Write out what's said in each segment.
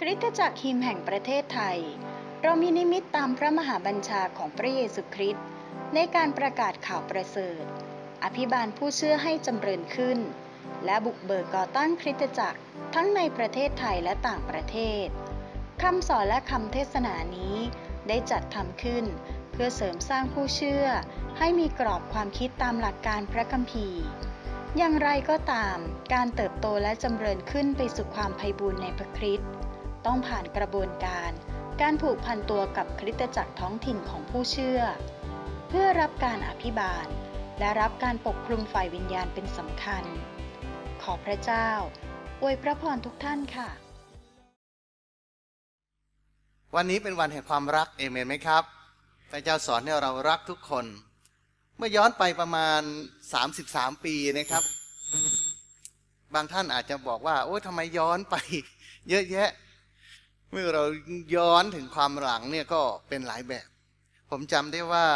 คริสตจักรฮิมแห่งประเทศไทย เรามีนิมิตตามพระมหาบัญชาของพระเยซูคริสต์ในการประกาศข่าวประเสริฐ อภิบาลผู้เชื่อให้จำเริญขึ้น และบุกเบิกก่อตั้งคริสตจักรทั้งในประเทศไทยและต่างประเทศคำสอนและคำเทศนานี้ได้จัดทำขึ้น เพื่อเสริมสร้างผู้เชื่อ ให้มีกรอบความคิดตามหลักการพระคัมภีร์ อย่างไรก็ตามการเติบโตและจำเริญขึ้นไปสู่ความไพบูรณ์ในพระคริสต์ต้องผ่านกระบวนการ การผูกพันตัวกับคริสตจักรท้องถิ่นของผู้เชื่อ เพื่อรับการอภิบาล และรับการปกคลุมฝ่ายวิญญาณเป็นสำคัญ ขอพระเจ้าอวยพระพรทุกท่านค่ะ วันนี้เป็นวันแห่งความรักเอเมนไหมครับพระเจ้าสอนให้เรารักทุกคน เมื่อย้อนไปประมาณ 33 ปีนะครับ บางท่านอาจจะบอกว่าโอ้ยทำไมย้อนไปเยอะแยะเมื่อเราย้อนถึงความหลังเนี่ยก็เป็นหลายแบบ ผมจำได้ว่า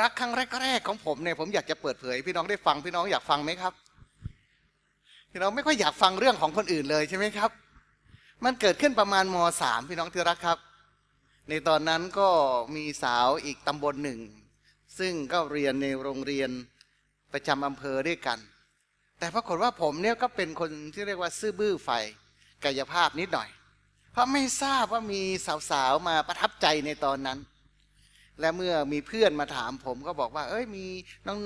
รักครั้งแรกๆของผมเนี่ยผมอยากจะเปิดเผยพี่น้องได้ฟังพี่น้องอยากฟังไหมครับ พี่น้องไม่ค่อยอยากฟังเรื่องของคนอื่นเลยใช่ไหมครับ มันเกิดขึ้นประมาณมสามพี่น้องที่รักครับ ในตอนนั้นก็มีสาวอีกตำบลหนึ่ง ซึ่งก็เรียนในโรงเรียนประจำอำเภอด้วยกัน แต่ปรากฏว่าผมเนี่ยก็เป็นคนที่เรียกว่าซื่อบื้อไฟกายภาพนิดหน่อยเพราะไม่ทราบว่ามีสาวๆ มาประทับใจในตอนนั้น และเมื่อมีเพื่อนมาถามผมก็บอกว่าเอ้ยมี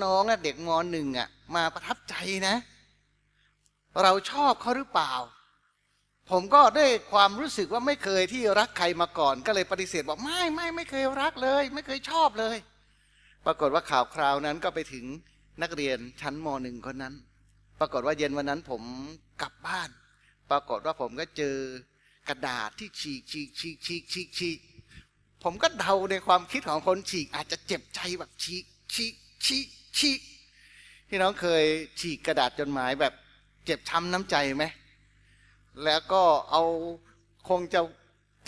น้องๆนะเด็กมหนึ่งอ่ะมาประทับใจนะ เราชอบเขาหรือเปล่า ผมก็ด้วยความรู้สึกว่าไม่เคยที่รักใครมาก่อน ก็เลยปฏิเสธบอกไม่ไม่ไม่เคยรักเลย ไม่เคยชอบเลย ปรากฏว่าข่าวคราวนั้นก็ไปถึงนักเรียนชั้นมหนึ่งคนนั้น ปรากฏว่าเย็นวันนั้นผมกลับบ้าน ปรากฏว่าผมก็เจอกระดาษที่ฉีกฉีกฉีกฉีกฉีกฉีกผมก็เดาในความคิดของคนฉีก อาจจะเจ็บใจแบบฉีกฉีกฉีกฉีกพี่น้องเคยฉีกกระดาษจดหมายแบบเจ็บช้ำน้ำใจไหมแล้วก็เอาคงจะ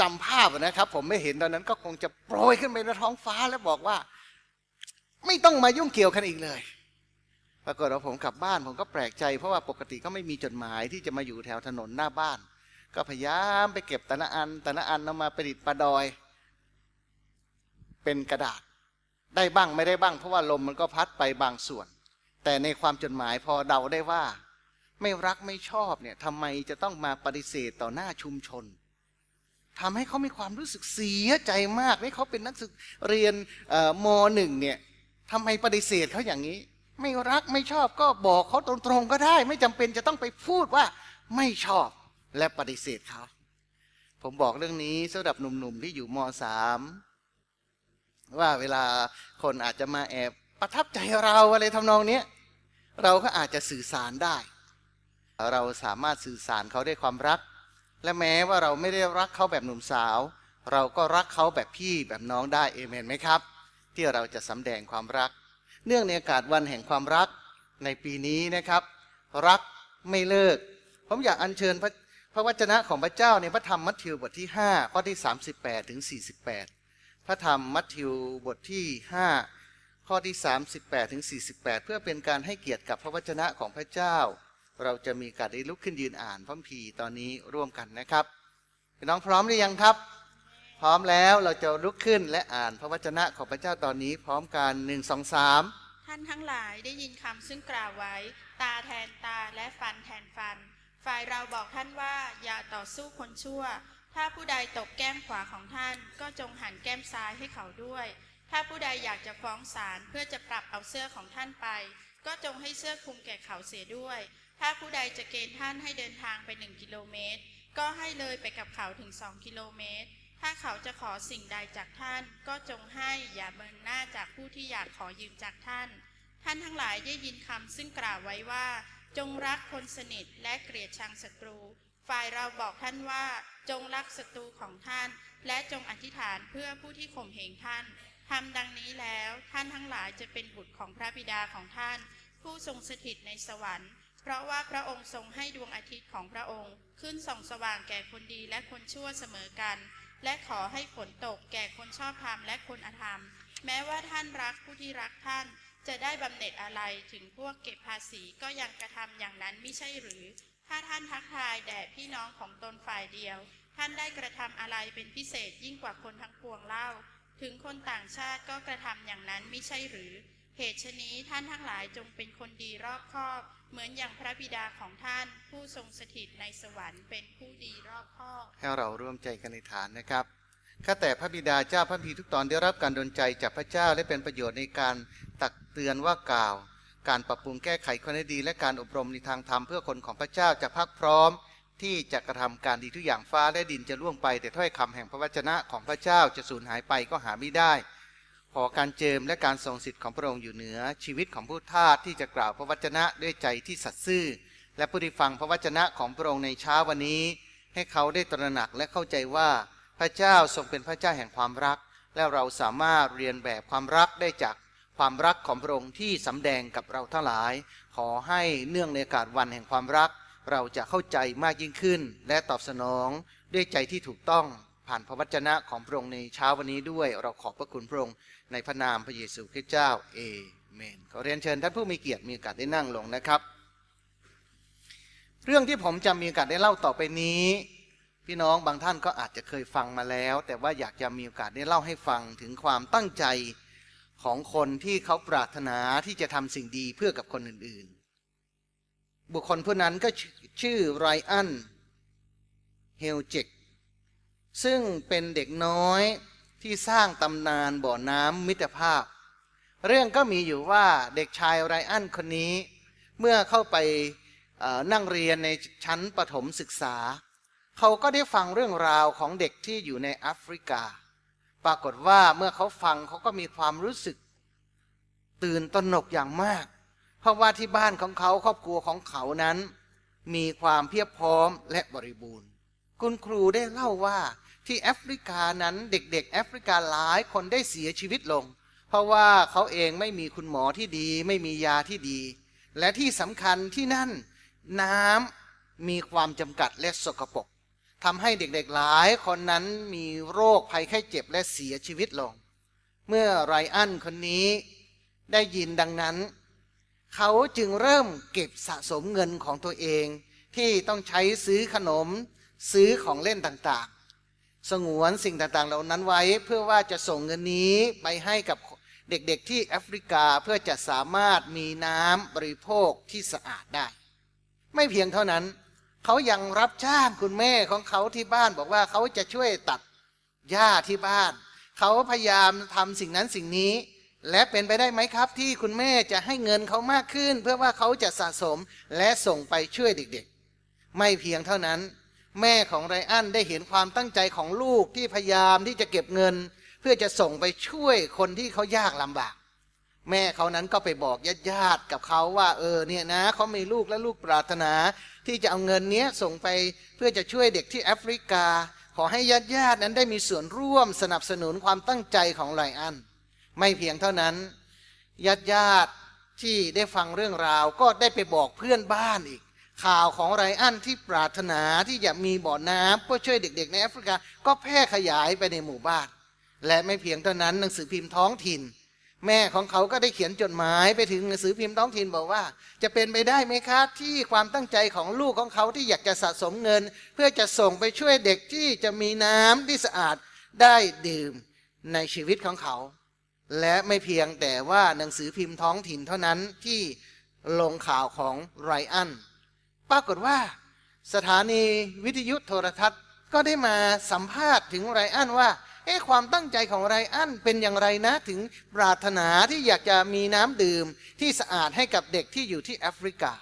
จำภาพนะครับ ผมไม่เห็นตอนนั้นก็คงจะโปรยขึ้นไปในท้องฟ้าแล้วบอกว่าไม่ต้องมายุ่งเกี่ยวกันอีกเลย ปรากฏว่าผมกลับบ้าน ผมก็แปลกใจ เพราะว่าปกติก็ไม่มีจดหมายที่จะมาอยู่แถวถนนหน้าบ้าน็พยายามไปเก็บแตนละอันแตนละอันนำมาประดิษฐ์ประดอย เป็นกระดาษ ได้บ้างไม่ได้บ้าง เพราะว่าลมมันก็พัดไปบางส่วน แต่ในความจดหมายพอเดาได้ว่า ไม่รักไม่ชอบเนี่ยทำไมจะต้องมาปฏิเสธต่อหน้าชุมชนทำให้เขามีความรู้สึกเสียใจมากให่เขาเป็นนักศึกเรียนมหนึ่งเนี่ยทำไมปฏิเสธเขาอย่างนี้ ไม่รักไม่ชอบก็บอกเขาตรงๆก็ได้ ไม่จำเป็นจะต้องไปพูดว่าไม่ชอบและปฏิเสธเขาผมบอกเรื่องนี้สำหรับหนุ่มๆที่อยู่มสามว่าเวลาคนอาจจะมาแอบประทับใจเราอะไรทำนองนี้เราก็อาจจะสื่อสารได้ เราสามารถสื่อสารเขาได้ความรัก และแม้ว่าเราไม่ได้รักเขาแบบหนุ่มสาว เราก็รักเขาแบบพี่แบบน้องได้เอเมนไหมครับ ที่เราจะสำแดงความรัก เนื่องในออกาศวันแห่งความรักในปีนี้นะครับ รักไม่เลิกผมอยากอัญเชิญพระพระวจนะของพระเจ้าในพระธรรมมัทธิวบทที่ 5 ข้อที่ 38ถึง48พระธรรมมัทธิวบทที่5ข้อที่38ถึง48 เพื่อเป็นการให้เกียรติกับพระวจนะของพระเจ้า เราจะมีการได้ลุกขึ้นยืนอ่านพระคัมภีร์ตอนนี้ร่วมกันนะครับพี่น้องพร้อมหรือยังครับ พร้อมแล้วเราจะลุกขึ้นและอ่านพระวจนะของพระเจ้าตอนนี้พร้อมกันหนึ่งสอสามท่านทั้งหลายได้ยินคำซึ่งกล่าวไว้ตาแทนตาและฟันแทนฟันฝ่ายเราบอกท่านว่าอย่าต่อสู้คนชั่ว ถ้าผู้ใดตบแก้มขวาของท่าน ก็จงหันแก้มซ้ายให้เขาด้วย ถ้าผู้ใดอยากจะฟ้องศาลเพื่อจะปรับเอาเสื้อของท่านไป ก็จงให้เสื้อคลุมแก่เขาเสียด้วย ถ้าผู้ใดจะเกณฑ์ท่านให้เดินทางไปหนึ่งกิโลเมตร ก็ให้เลยไปกับเขาถึงสองกิโลเมตร ถ้าเขาจะขอสิ่งใดจากท่าน ก็จงให้อย่าเบินหน้าจากผู้ที่อยากขอยืมจากท่าน ท่านทั้งหลายได้ยินคำซึ่งกล่าวไว้ว่าจงรักคนสนิท และเกลียดชังศัตรู ฝ่ายเราบอกท่านว่า จงรักศัตรูของท่าน และจง อธิษฐานเพื่อผู้ที่ข่มเหงท่านทำดังนี้แล้วท่านทั้งหลายจะเป็นบุตรของพระบิดาของท่าน ผู้ทรงสถิตในสวรรค์ เพราะว่าพระองค์ทรงให้ดวงอาทิตย์ของพระองค์ ขึ้นส่องสว่างแก่คนดีและคนชั่วเสมอกัน และขอให้ฝนตกแก่คนชอบธรรมและคนอธรรม แม้ว่าท่านรักผู้ที่รักท่านจะได้บำเหน็จอะไรถึงพวกเก็บภาษีก็ยังกระทำอย่างนั้นไม่ใช่หรือ ถ้าท่านทักทายแด่พี่น้องของตนฝ่ายเดียว ท่านได้กระทำอะไรเป็นพิเศษยิ่งกว่าคนทั้งปวงเล่า ถึงคนต่างชาติก็กระทำอย่างนั้นไม่ใช่หรือ เหตุชนี้ท่านทั้งหลายจงเป็นคนดีรอบคอบ เหมือนอย่างพระบิดาของท่านผู้ทรงสถิตในสวรรค์เป็นผู้ดีรอบคอบให้เราร่วมใจกันในฐานนะครับข้าแต่พระบิดาเจ้าพระพีทุกตอนได้รับการดลใจจากพระเจ้าและเป็นประโยชน์ในการตักเตือนว่ากล่าว การปรับปรุงแก้ไขคนดดี และการอบรมในทางธรรมเพื่อคนของพระเจ้าจะพักพร้อม ที่จะกระทำการดีทุกอย่างฟ้าและดินจะล่วงไป แต่ถ้อยคำแห่งพระวจนะของพระเจ้าจะสูญหายไปก็หาไม่ได้ขอการเจิมและการทรงสิทธิ์ของพระองค์อยู่เหนือ ชีวิตของผู้ทาสที่จะกล่าวพระวจนะด้วยใจที่สัตย์ซื่อ และผู้ที่ฟังพระวจนะของพระองค์ในเช้าวันนี้ ให้เขาได้ตระหนักและเข้าใจว่าพระเจ้าทรงเป็นพระเจ้าแห่งความรัก และเราสามารถเรียนแบบความรักได้จากความรักของพระองค์ที่สำแดงกับเราทั้งหลาย ขอให้เนื่องในกาศวันแห่งความรัก เราจะเข้าใจมากยิ่งขึ้นและตอบสนองด้วยใจที่ถูกต้องผ่านพระวจนะของพระองค์ในเช้าวันนี้ด้วยเราขอบพระคุณพระองค์ในพระนามพระเยซูคริสต์เจ้า เอเมน ขอเรียนเชิญท่านผู้มีเกียรติมีโอกาสได้นั่งลงนะครับ เรื่องที่ผมจะมีโอกาสได้เล่าต่อไปนี้พี่น้อง บางท่านก็อาจจะเคยฟังมาแล้ว แต่ว่าอยากจะมีโอกาสได้เล่าให้ฟังถึงความตั้งใจของคนที่เขาปรารถนาที่จะทำสิ่งดีเพื่อกับคนอื่นๆ บุคคลผู้นั้นก็ชื่อไรอันเฮลเจกซึ่งเป็นเด็กน้อยที่สร้างตำนานบ่อน้ำมิตรภาพ เรื่องก็มีอยู่ว่าเด็กชายไรอันคนนี้เมื่อเข้าไปนั่งเรียนในชั้นประถมศึกษาเขาก็ได้ฟังเรื่องราวของเด็กที่อยู่ในแอฟริกา ปรากฏว่าเมื่อเขาฟังเขาก็มีความรู้สึก ตื่นตระหนกอย่างมาก เพราะว่าที่บ้านของเขาครอบครัวของเขานั้น มีความเพียบพร้อมและบริบูรณ์ คุณครูได้เล่าว่าที่แอฟริกานั้นเด็กๆ แอฟริกาหลายคนได้เสียชีวิตลง เพราะว่าเขาเองไม่มีคุณหมอที่ดี ไม่มียาที่ดี และที่สำคัญที่นั่น น้ำมีความจำกัดและสกปรกทำให้เด็กๆหลายคนนั้นมีโรคภัยไข้เจ็บและเสียชีวิตลง เมื่อไรอันคนนี้ได้ยินดังนั้น เขาจึงเริ่มเก็บสะสมเงินของตัวเองที่ต้องใช้ซื้อขนมซื้อของเล่นต่างๆ สงวนสิ่งต่างๆเหล่านั้นไว้เพื่อว่าจะส่งเงินนี้ไปให้กับเด็กๆที่แอฟริกาเพื่อจะสามารถมีน้ำบริโภคที่สะอาดได้ ไม่เพียงเท่านั้นเขายังรับจ้างคุณแม่ของเขาที่บ้านบอกว่าเขาจะช่วยตัดหญ้าที่บ้าน เขาพยายามทำสิ่งนั้นสิ่งนี้ และเป็นไปได้ไหมครับที่คุณแม่จะให้เงินเขามากขึ้น เพื่อว่าเขาจะสะสมและส่งไปช่วยเด็กๆ ไม่เพียงเท่านั้น แม่ของไรอันได้เห็นความตั้งใจของลูกที่พยายามที่จะเก็บเงินเพื่อจะส่งไปช่วยคนที่เขายากลำบากแม่เขานั้นก็ไปบอกญาติญาติกับเขาว่าเออเนี่ยนะเขามีลูกและลูกปรารถนา ที่จะเอาเงินเนี้ยส่งไปเพื่อจะช่วยเด็กที่แอฟริกา ขอให้ญาติญาตินั้นได้มีส่วนร่วมสนับสนุนความตั้งใจของไลอันไม่เพียงเท่านั้นญาติญาติที่ได้ฟังเรื่องราวก็ได้ไปบอกเพื่อนบ้านอีก ข่าวของไรอันที่ปรารถนาที่จะมีบ่อน้ำเพื่อช่วยเด็กๆ ในแอฟริกาก็แพร่ขยายไปในหมู่บ้านและไม่เพียงเท่านั้นหนังสือพิมพ์ท้องถิ่นแม่ของเขาก็ได้เขียนจดหมายไปถึงหนังสือพิมพ์ท้องถิ่นบอกว่า จะเป็นไปได้ไหมคะที่ความตั้งใจของลูกของเขาที่อยากจะสะสมเงิน เพื่อจะส่งไปช่วยเด็กที่จะมีน้ำที่สะอาดได้ดื่มในชีวิตของเขา และไม่เพียงแต่ว่าหนังสือพิมพ์ท้องถิ่นเท่านั้นที่ลงข่าวของไรอันปรากฏว่า สถานีวิทยุโทรทัศน์ก็ได้มาสัมภาษณ์ถึงไรอันว่าเอ๊ะความตั้งใจของไรอัน เป็นอย่างไรนะถึงปรารถนาที่อยากจะมีน้ำดื่มที่สะอาดให้กับเด็กที่อยู่ที่แอฟริกา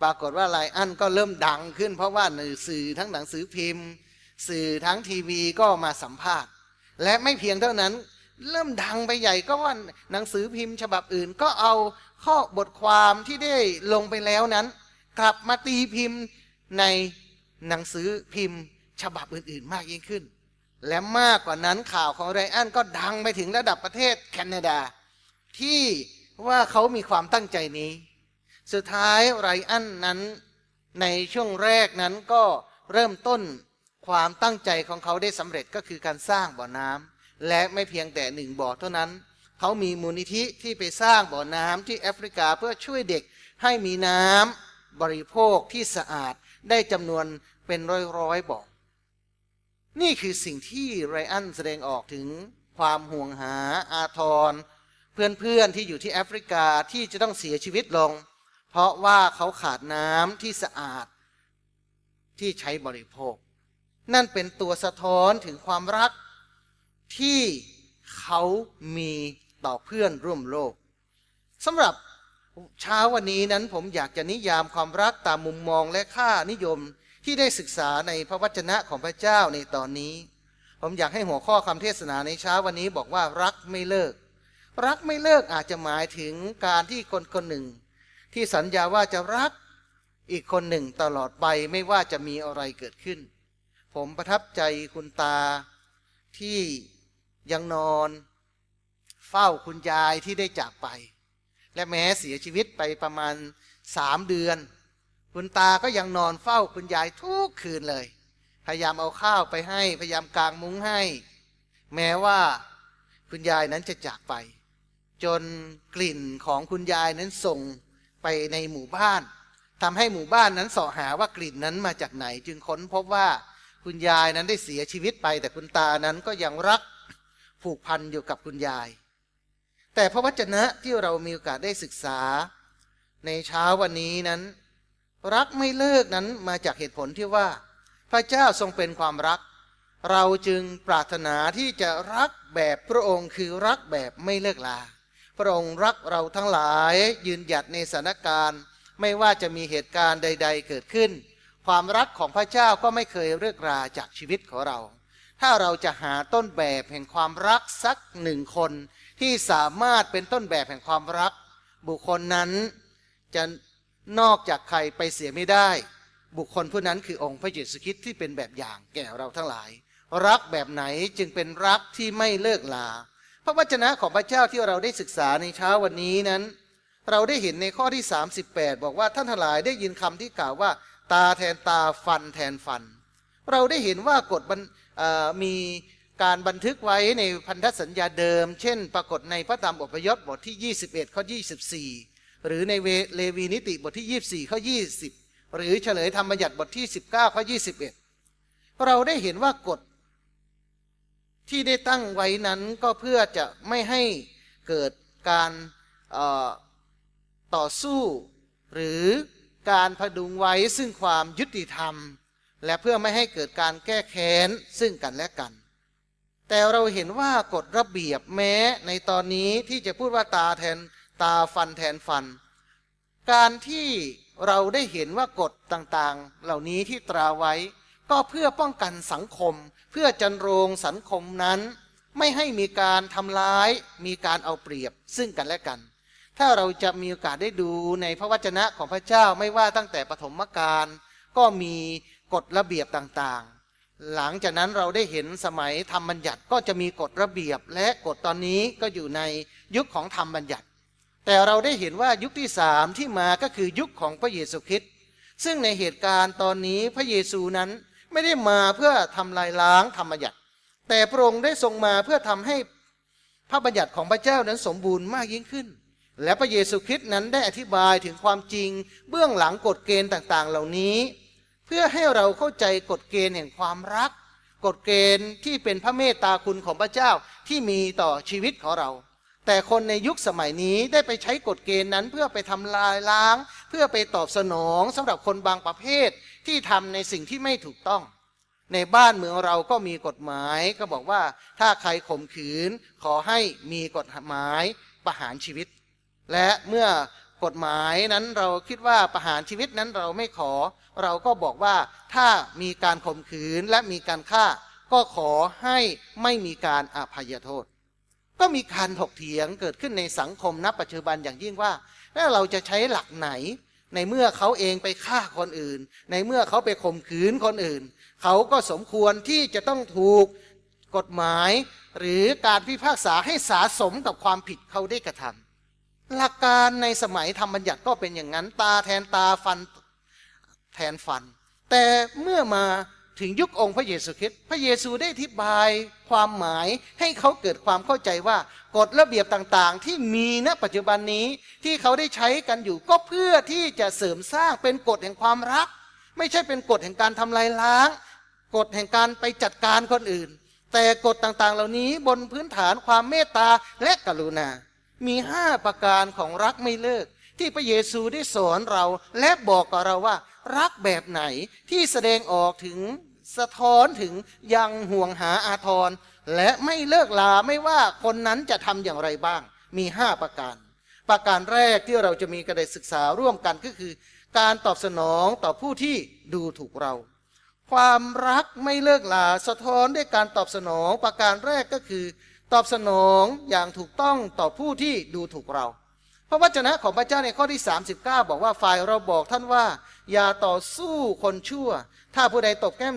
ปรากฏว่าไรอันก็เริ่มดังขึ้น เพราะว่าหนสื่อทั้งหนังสือพิมพ์ สื่อทั้งทีวีก็มาสัมภาษณ์และไม่เพียงเท่านั้นเริ่มดังไปใหญ่ก็ว่าหนังสือพิมพ์ฉบับอื่น ก็เอาข้อบทความที่ได้ลงไปแล้วนั้น กลับมาตีพิมพ์ในหนังสือพิมพ์ ฉบับอื่นๆมากยิ่งขึ้นและมากกว่านั้นข่าวของไรอันก็ดังไปถึงระดับประเทศแคนาดา ที่ว่าเขามีความตั้งใจนี้ สุดท้ายไรอันนั้นในช่วงแรกนั้นก็เริ่มต้นความตั้งใจของเขาได้สำเร็จก็คือการสร้างบ่อน้ำและไม่เพียงแต่หนึ่งบ่อเท่านั้น เขามีมูลนิธิที่ไปสร้างบ่อน้ำที่แอฟริกาเพื่อช่วยเด็กให้มีน้ำบริโภคที่สะอาดได้จำนวนเป็นร้อยๆบ่อนี่คือสิ่งที่ไรอันแสดงออกถึงความห่วงหาอาทร เพื่อนๆที่อยู่ที่แอฟริกาที่จะต้องเสียชีวิตลง เพราะว่าเขาขาดน้ำที่สะอาดที่ใช้บริโภค นั่นเป็นตัวสะท้อนถึงความรักที่เขามีต่อเพื่อนร่วมโลกสำหรับเช้าวันนี้นั้นผมอยากจะนิยามความรักตามมุมมองและค่านิยมที่ได้ศึกษาในพระวจนะของพระเจ้าในตอนนี้ ผมอยากให้หัวข้อคำเทศนาในเช้าวันนี้บอกว่ารักไม่เลิก รักไม่เลิกอาจจะหมายถึงการที่คนคนหนึ่ง ที่สัญญาว่าจะรักอีกคนหนึ่งตลอดไปไม่ว่าจะมีอะไรเกิดขึ้น ผมประทับใจคุณตาที่ยังนอน เฝ้าคุณยายที่ได้จากไป และแม้เสียชีวิตไปประมาณสามเดือนคุณตา ก็ยังนอนเฝ้าคุณยายทุกคืนเลย พยายามเอาข้าวไปให้ พยายามกางมุ้งให้ แม้ว่าคุณยายนั้นจะจากไป จนกลิ่นของคุณยายนั้นส่งไปในหมู่บ้าน ทำให้หมู่บ้านนั้นสอหาว่ากลิ่นนั้นมาจากไหน จึงค้นพบว่าคุณยายนั้นได้เสียชีวิตไป แต่คุณตานั้นก็ยังรักผูกพันอยู่กับคุณยาย แต่พระวจนะที่เรามีโอกาสได้ศึกษาในเช้าวันนี้นั้นรักไม่เลิก นั้นมาจากเหตุผลที่ว่า พระเจ้าทรงเป็นความรัก เราจึงปรารถนาที่จะรักแบบพระองค์ คือรักแบบไม่เลิกลาพระองค์รักเราทั้งหลายยืนหยัดในสถานการณ์ไม่ว่าจะมีเหตุการณ์ใด ๆ เกิดขึ้น ความรักของพระเจ้าก็ไม่เคยเลิกราจากชีวิตของเรา ถ้าเราจะหาต้นแบบแห่งความรักสักหนึ่งคนที่สามารถเป็นต้นแบบแห่งความรัก บุคคลนั้นจะนอกจากใครไปเสียไม่ได้ บุคคลผู้นั้นคือองค์พระเยซูคริสต์ที่เป็นแบบอย่างแก่เราทั้งหลาย รักแบบไหนจึงเป็นรักที่ไม่เลิกลา พระวจนะของพระเจ้าที่เราได้ศึกษาในเช้าวันนี้นั้น เราได้เห็นในข้อที่ 38 บอกว่าท่านทั้งหลายได้ยินคำที่กล่าวว่า ตาแทนตาฟันแทนฟัน เราได้เห็นว่ากฎมีการบันทึกไว้ในพันธสัญญาเดิม เช่น ปรากฏในพระธรรมอพยพบทที่ 21ข้อ24หรือในเลวีนิติบทที่ 24 ข้อ 20 หรือเฉลยธรรมบัญญัติบทที่ 19 ข้อ 21 เราได้เห็นว่ากฎที่ได้ตั้งไว้นั้น ก็เพื่อจะไม่ให้เกิดการต่อสู้ หรือการพดุงไว้ซึ่งความยุติธรรม และเพื่อไม่ให้เกิดการแก้แค้นซึ่งกันและกัน แต่เราเห็นว่ากฎระเบียบแม้ในตอนนี้ที่จะพูดว่าตาแทนตา ฟันแทนฟัน การที่เราได้เห็นว่ากฎต่างๆ เหล่านี้ที่ตราไว้ก็เพื่อป้องกันสังคม เพื่อจันโรงสังคมนั้น ไม่ให้มีการทำร้ายมีการเอาเปรียบซึ่งกันและกัน ถ้าเราจะมีโอกาสได้ดูในพระวจนะของพระเจ้าไม่ว่าตั้งแต่ปฐมกาลก็มีกฎระเบียบต่างๆ หลังจากนั้นเราได้เห็นสมัยธรรมบัญญัติก็จะมีกฎระเบียบและกฎตอนนี้ก็อยู่ในยุคของธรรมบัญญัติแต่เราได้เห็นว่ายุคที่สามที่มาก็คือยุคของพระเยซูคริสต์ซึ่งในเหตุการณ์ตอนนี้พระเยซูนั้นไม่ได้มาเพื่อทำลายล้างธรรมบัญญัติ แต่พระองค์ได้ทรงมาเพื่อทำให้ พระบัญญัติของพระเจ้านั้นสมบูรณ์มากยิ่งขึ้น และพระเยซูคริสต์นั้นได้อธิบายถึงความจริงเบื้องหลังกฎเกณฑ์ต่างๆ เหล่านี้ เพื่อให้เราเข้าใจกฎเกณฑ์แห่งความรัก กฎเกณฑ์ที่เป็นพระเมตตาคุณของพระเจ้าที่มีต่อชีวิตของเราแต่คนในยุคสมัยนี้ได้ไปใช้กฎเกณฑ์นั้น เพื่อไปทำลายล้าง เพื่อไปตอบสนองสำหรับคนบางประเภทที่ทำในสิ่งที่ไม่ถูกต้อง ในบ้านเมืองเราก็มีกฎหมายก็บอกว่าถ้าใครข่มขืน ขอให้มีกฎหมายประหารชีวิต และเมื่อกฎหมายนั้นเราคิดว่าประหารชีวิตนั้นเราไม่ขอ เราก็บอกว่าถ้ามีการข่มขืนและมีการฆ่า ก็ขอให้ไม่มีการอภัยโทษก็มีการถกเถียงเกิดขึ้นในสังคมณปัจจุบันอย่างยิ่งว่า แล้วเราจะใช้หลักไหนในเมื่อเขาเองไปฆ่าคนอื่น ในเมื่อเขาไปข่มขืนคนอื่น เขาก็สมควรที่จะต้องถูกกฎหมาย หรือการพิพากษาให้สาสมกับความผิดเขาได้กระทำหลักการในสมัยธรรมบัญญัติก็เป็นอย่างนั้นตาแทนตาฟันแทนฟัน แต่เมื่อมาถึงยุคองค์พระเยซูคริสต์พระเยซูได้อธิบาย ความหมายให้เขาเกิดความเข้าใจว่า กฎระเบียบต่างๆ ที่มีณปัจจุบันนี้ที่เขาได้ใช้กันอยู่ก็เพื่อที่จะเสริมสร้างเป็นกฎแห่งความรัก ไม่ใช่เป็นกฎแห่งการทำลายล้าง กฎแห่งการไปจัดการคนอื่น แต่กฎต่างๆเหล่านี้บนพื้นฐานความเมตตาและกรุณามีห้าประการของรักไม่เลิกที่พระเยซูได้สอนเราและบอกกับเราว่ารักแบบไหนที่แสดงออกถึงสะท้อนถึงยังห่วงหาอาทร และไม่เลิกลาไม่ว่าคนนั้นจะทำอย่างไรบ้างมี 5 ประการ ประการแรกที่เราจะมีกระไดศึกษาร่วมกันก็คือ การตอบสนองต่อผู้ที่ดูถูกเรา ความรักไม่เลิกลาสะท้อนด้วยการตอบสนองประการแรกก็คือ ตอบสนองอย่างถูกต้องต่อผู้ที่ดูถูกเราพระวจนะของพระเจ้าในข้อที่ 39 บอกว่าฝ่ายเราบอกท่านว่า อย่าต่อสู้คนชั่ว ถ้าผู้ใดตบแก้ม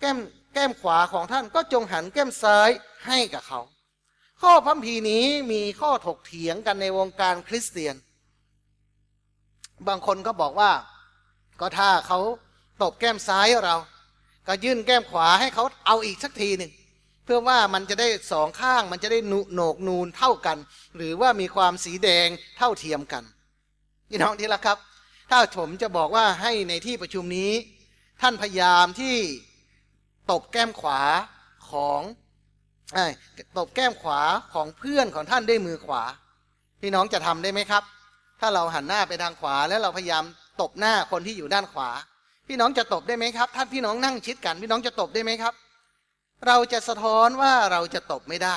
แก้มแก้มขวาของท่านก็จงหันแก้มซ้ายให้กับเขา ข้อพัมพีนี้มีข้อถกเถียงกันในวงการคริสเตียน บางคนก็บอกว่าก็ถ้าเขาตบแก้มซ้ายเราก็ยื่นแก้มขวาให้เขาเอาอีกสักทีหนึ่งเพื่อว่ามันจะได้สองข้างมันจะได้หนุโหนกนูนเท่ากัน หรือว่ามีความสีแดงเท่าเทียมกันพี่น้องที่รักครับ ถ้าผมจะบอกว่าให้ในที่ประชุมนี้ ท่านพยายามที่ ตบ แก้มขวาของตบแก้มขวาของเพื่อนของท่านด้วยมือขวา พี่น้องจะทำได้ไหมครับ ถ้าเราหันหน้าไปทางขวา แล้วเราพยายามตบหน้าคนที่อยู่ด้านขวา พี่น้องจะ ตบ ได้ไหมครับ ท่านพี่น้องนั่งชิดกันพี่น้องจะตบได้ไหมครับเราจะสะท้อนว่าเราจะตบไม่ได้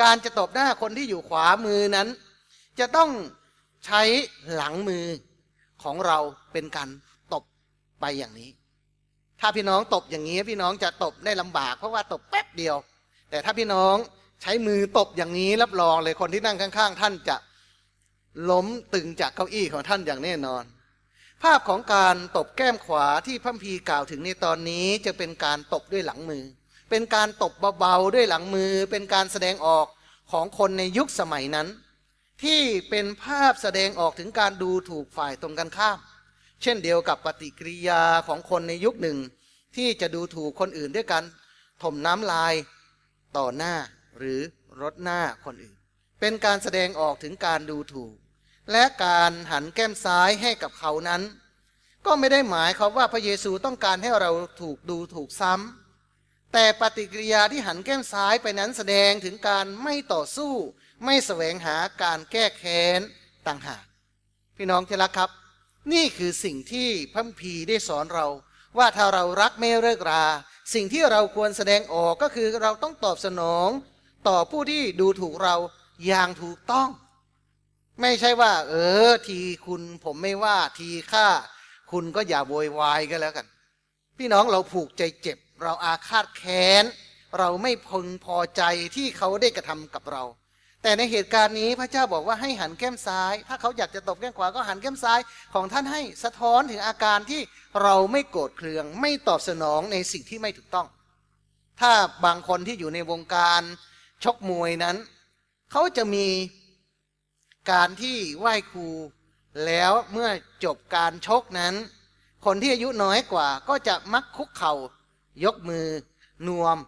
การจะตบหน้าคนที่อยู่ขวามือนั้น จะต้องใช้หลังมือของเราเป็นการตบไปอย่างนี้ ถ้าพี่น้องตบอย่างนี้พี่น้องจะตบได้ลำบากเพราะว่าตบแป๊บเดียว แต่ถ้าพี่น้องใช้มือตบอย่างนี้รับรองเลยคนที่นั่งข้าง ๆ ท่านจะล้มตึงจากเก้าอี้ของท่านอย่างแน่นอน ภาพของการตบแก้มขวาที่พัมพีกล่าวถึงในตอนนี้จะเป็นการตบด้วยหลังมือเป็นการตบเบาๆ ด้วยหลังมือ เป็นการแสดงออกของคนในยุคสมัยนั้น ที่เป็นภาพแสดงออกถึงการดูถูกฝ่ายตรงกันข้าม เช่นเดียวกับปฏิกิริยาของคนในยุคหนึ่งที่จะดูถูกคนอื่นด้วยการถมน้ำลายต่อหน้าหรือรดหน้าคนอื่น เป็นการแสดงออกถึงการดูถูก และการหันแก้มซ้ายให้กับเขานั้น ก็ไม่ได้หมายความว่าพระเยซูต้องการให้เราถูกดูถูกซ้ำแต่ปฏิกิริยาที่หันแก้มซ้ายไปนั้นแสดงถึงการไม่ต่อสู้ ไม่แสวงหาการแก้แค้นต่างหากพี่น้องที่รักครับ นี่คือสิ่งที่พัมพีได้สอนเรา ว่าถ้าเรารักไม่เลิกราสิ่งที่เราควรแสดงออกก็คือเราต้องตอบสนอง ต่อผู้ที่ดูถูกเราอย่างถูกต้อง ไม่ใช่ว่า เออทีคุณผมไม่ว่าทีข้าคุณก็อย่าโวยวายก็แล้วกัน พี่น้องเราผูกใจเจ็บเราอาฆาตแค้นเราไม่พึงพอใจที่เขาได้กระทำกับเรา แต่ในเหตุการณ์นี้พระเจ้าบอกว่าให้หันแก้มซ้าย ถ้าเขาอยากจะตบแก้มขวาก็หันแก้มซ้ายของท่านให้สะท้อนถึงอาการที่เราไม่โกรธเคืองไม่ตอบสนองในสิ่งที่ไม่ถูกต้อง ถ้าบางคนที่อยู่ในวงการชกมวยนั้น เขาจะมีการที่ไหว้ครูแล้วเมื่อจบการชกนั้น คนที่อายุน้อยกว่า ก็จะมักคุกเข่ายกมือ นวม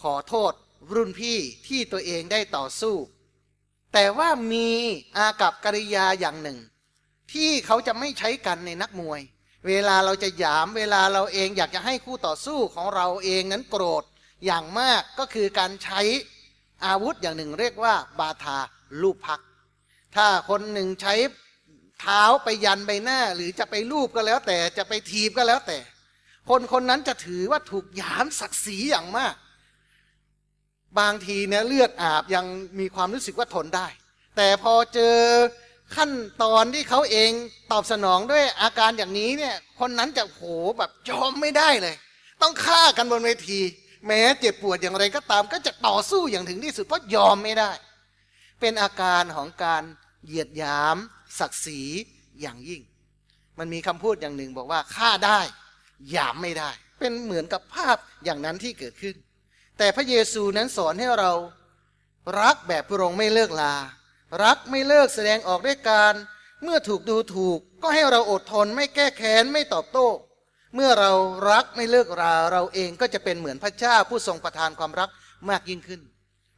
ขอโทษ รุ่นพี่ที่ตัวเองได้ต่อสู้ แต่ว่ามีอากับกริยาอย่างหนึ่ง ที่เขาจะไม่ใช้กันในนักมวย เวลาเราจะหยามเวลาเราเองอยากจะให้คู่ต่อสู้ของเราเองนั้นโกรธอย่างมากก็คือการใช้อาวุธอย่างหนึ่งเรียกว่า บาทาลูกพัก ถ้าคนหนึ่งใช้เท้าไปยันใบหน้าหรือจะไปลูบก็แล้ว แต่จะไปทีบก็แล้วแต่คนคนนั้นจะถือว่าถูกหยามศักดิ์ศรีอย่างมาก บางทีเนี่ยเลือดอาบยังมีความรู้สึกว่าทนได้ แต่พอเจอขั้นตอนที่เขาเองตอบสนองด้วยอาการอย่างนี้เนี่ย คนนั้นจะโหแบบยอมไม่ได้เลย ต้องฆ่ากันบนเวที แม้เจ็บปวดอย่างไรก็ตามก็จะต่อสู้อย่างถึงที่สุดเพราะยอมไม่ได้ เป็นอาการของการเหยียดหยามศักดิ์ศรีอย่างยิ่ง มันมีคำพูดอย่างหนึ่งบอกว่าฆ่าได้หยามไม่ได้เป็นเหมือนกับภาพอย่างนั้นที่เกิดขึ้น แต่พระเยซูนั้นสอนให้เรา รักแบบพระองค์ไม่เลิกลารักไม่เลิก แสดงออกด้วยการ เมื่อถูกดูถูกก็ให้เราอดทน ไม่แก้แค้นไม่ตอบโต้ เมื่อเรารักไม่เลิกราเราเองก็จะเป็นเหมือนพระเจ้าผู้ทรงประทานความรักมากยิ่งขึ้น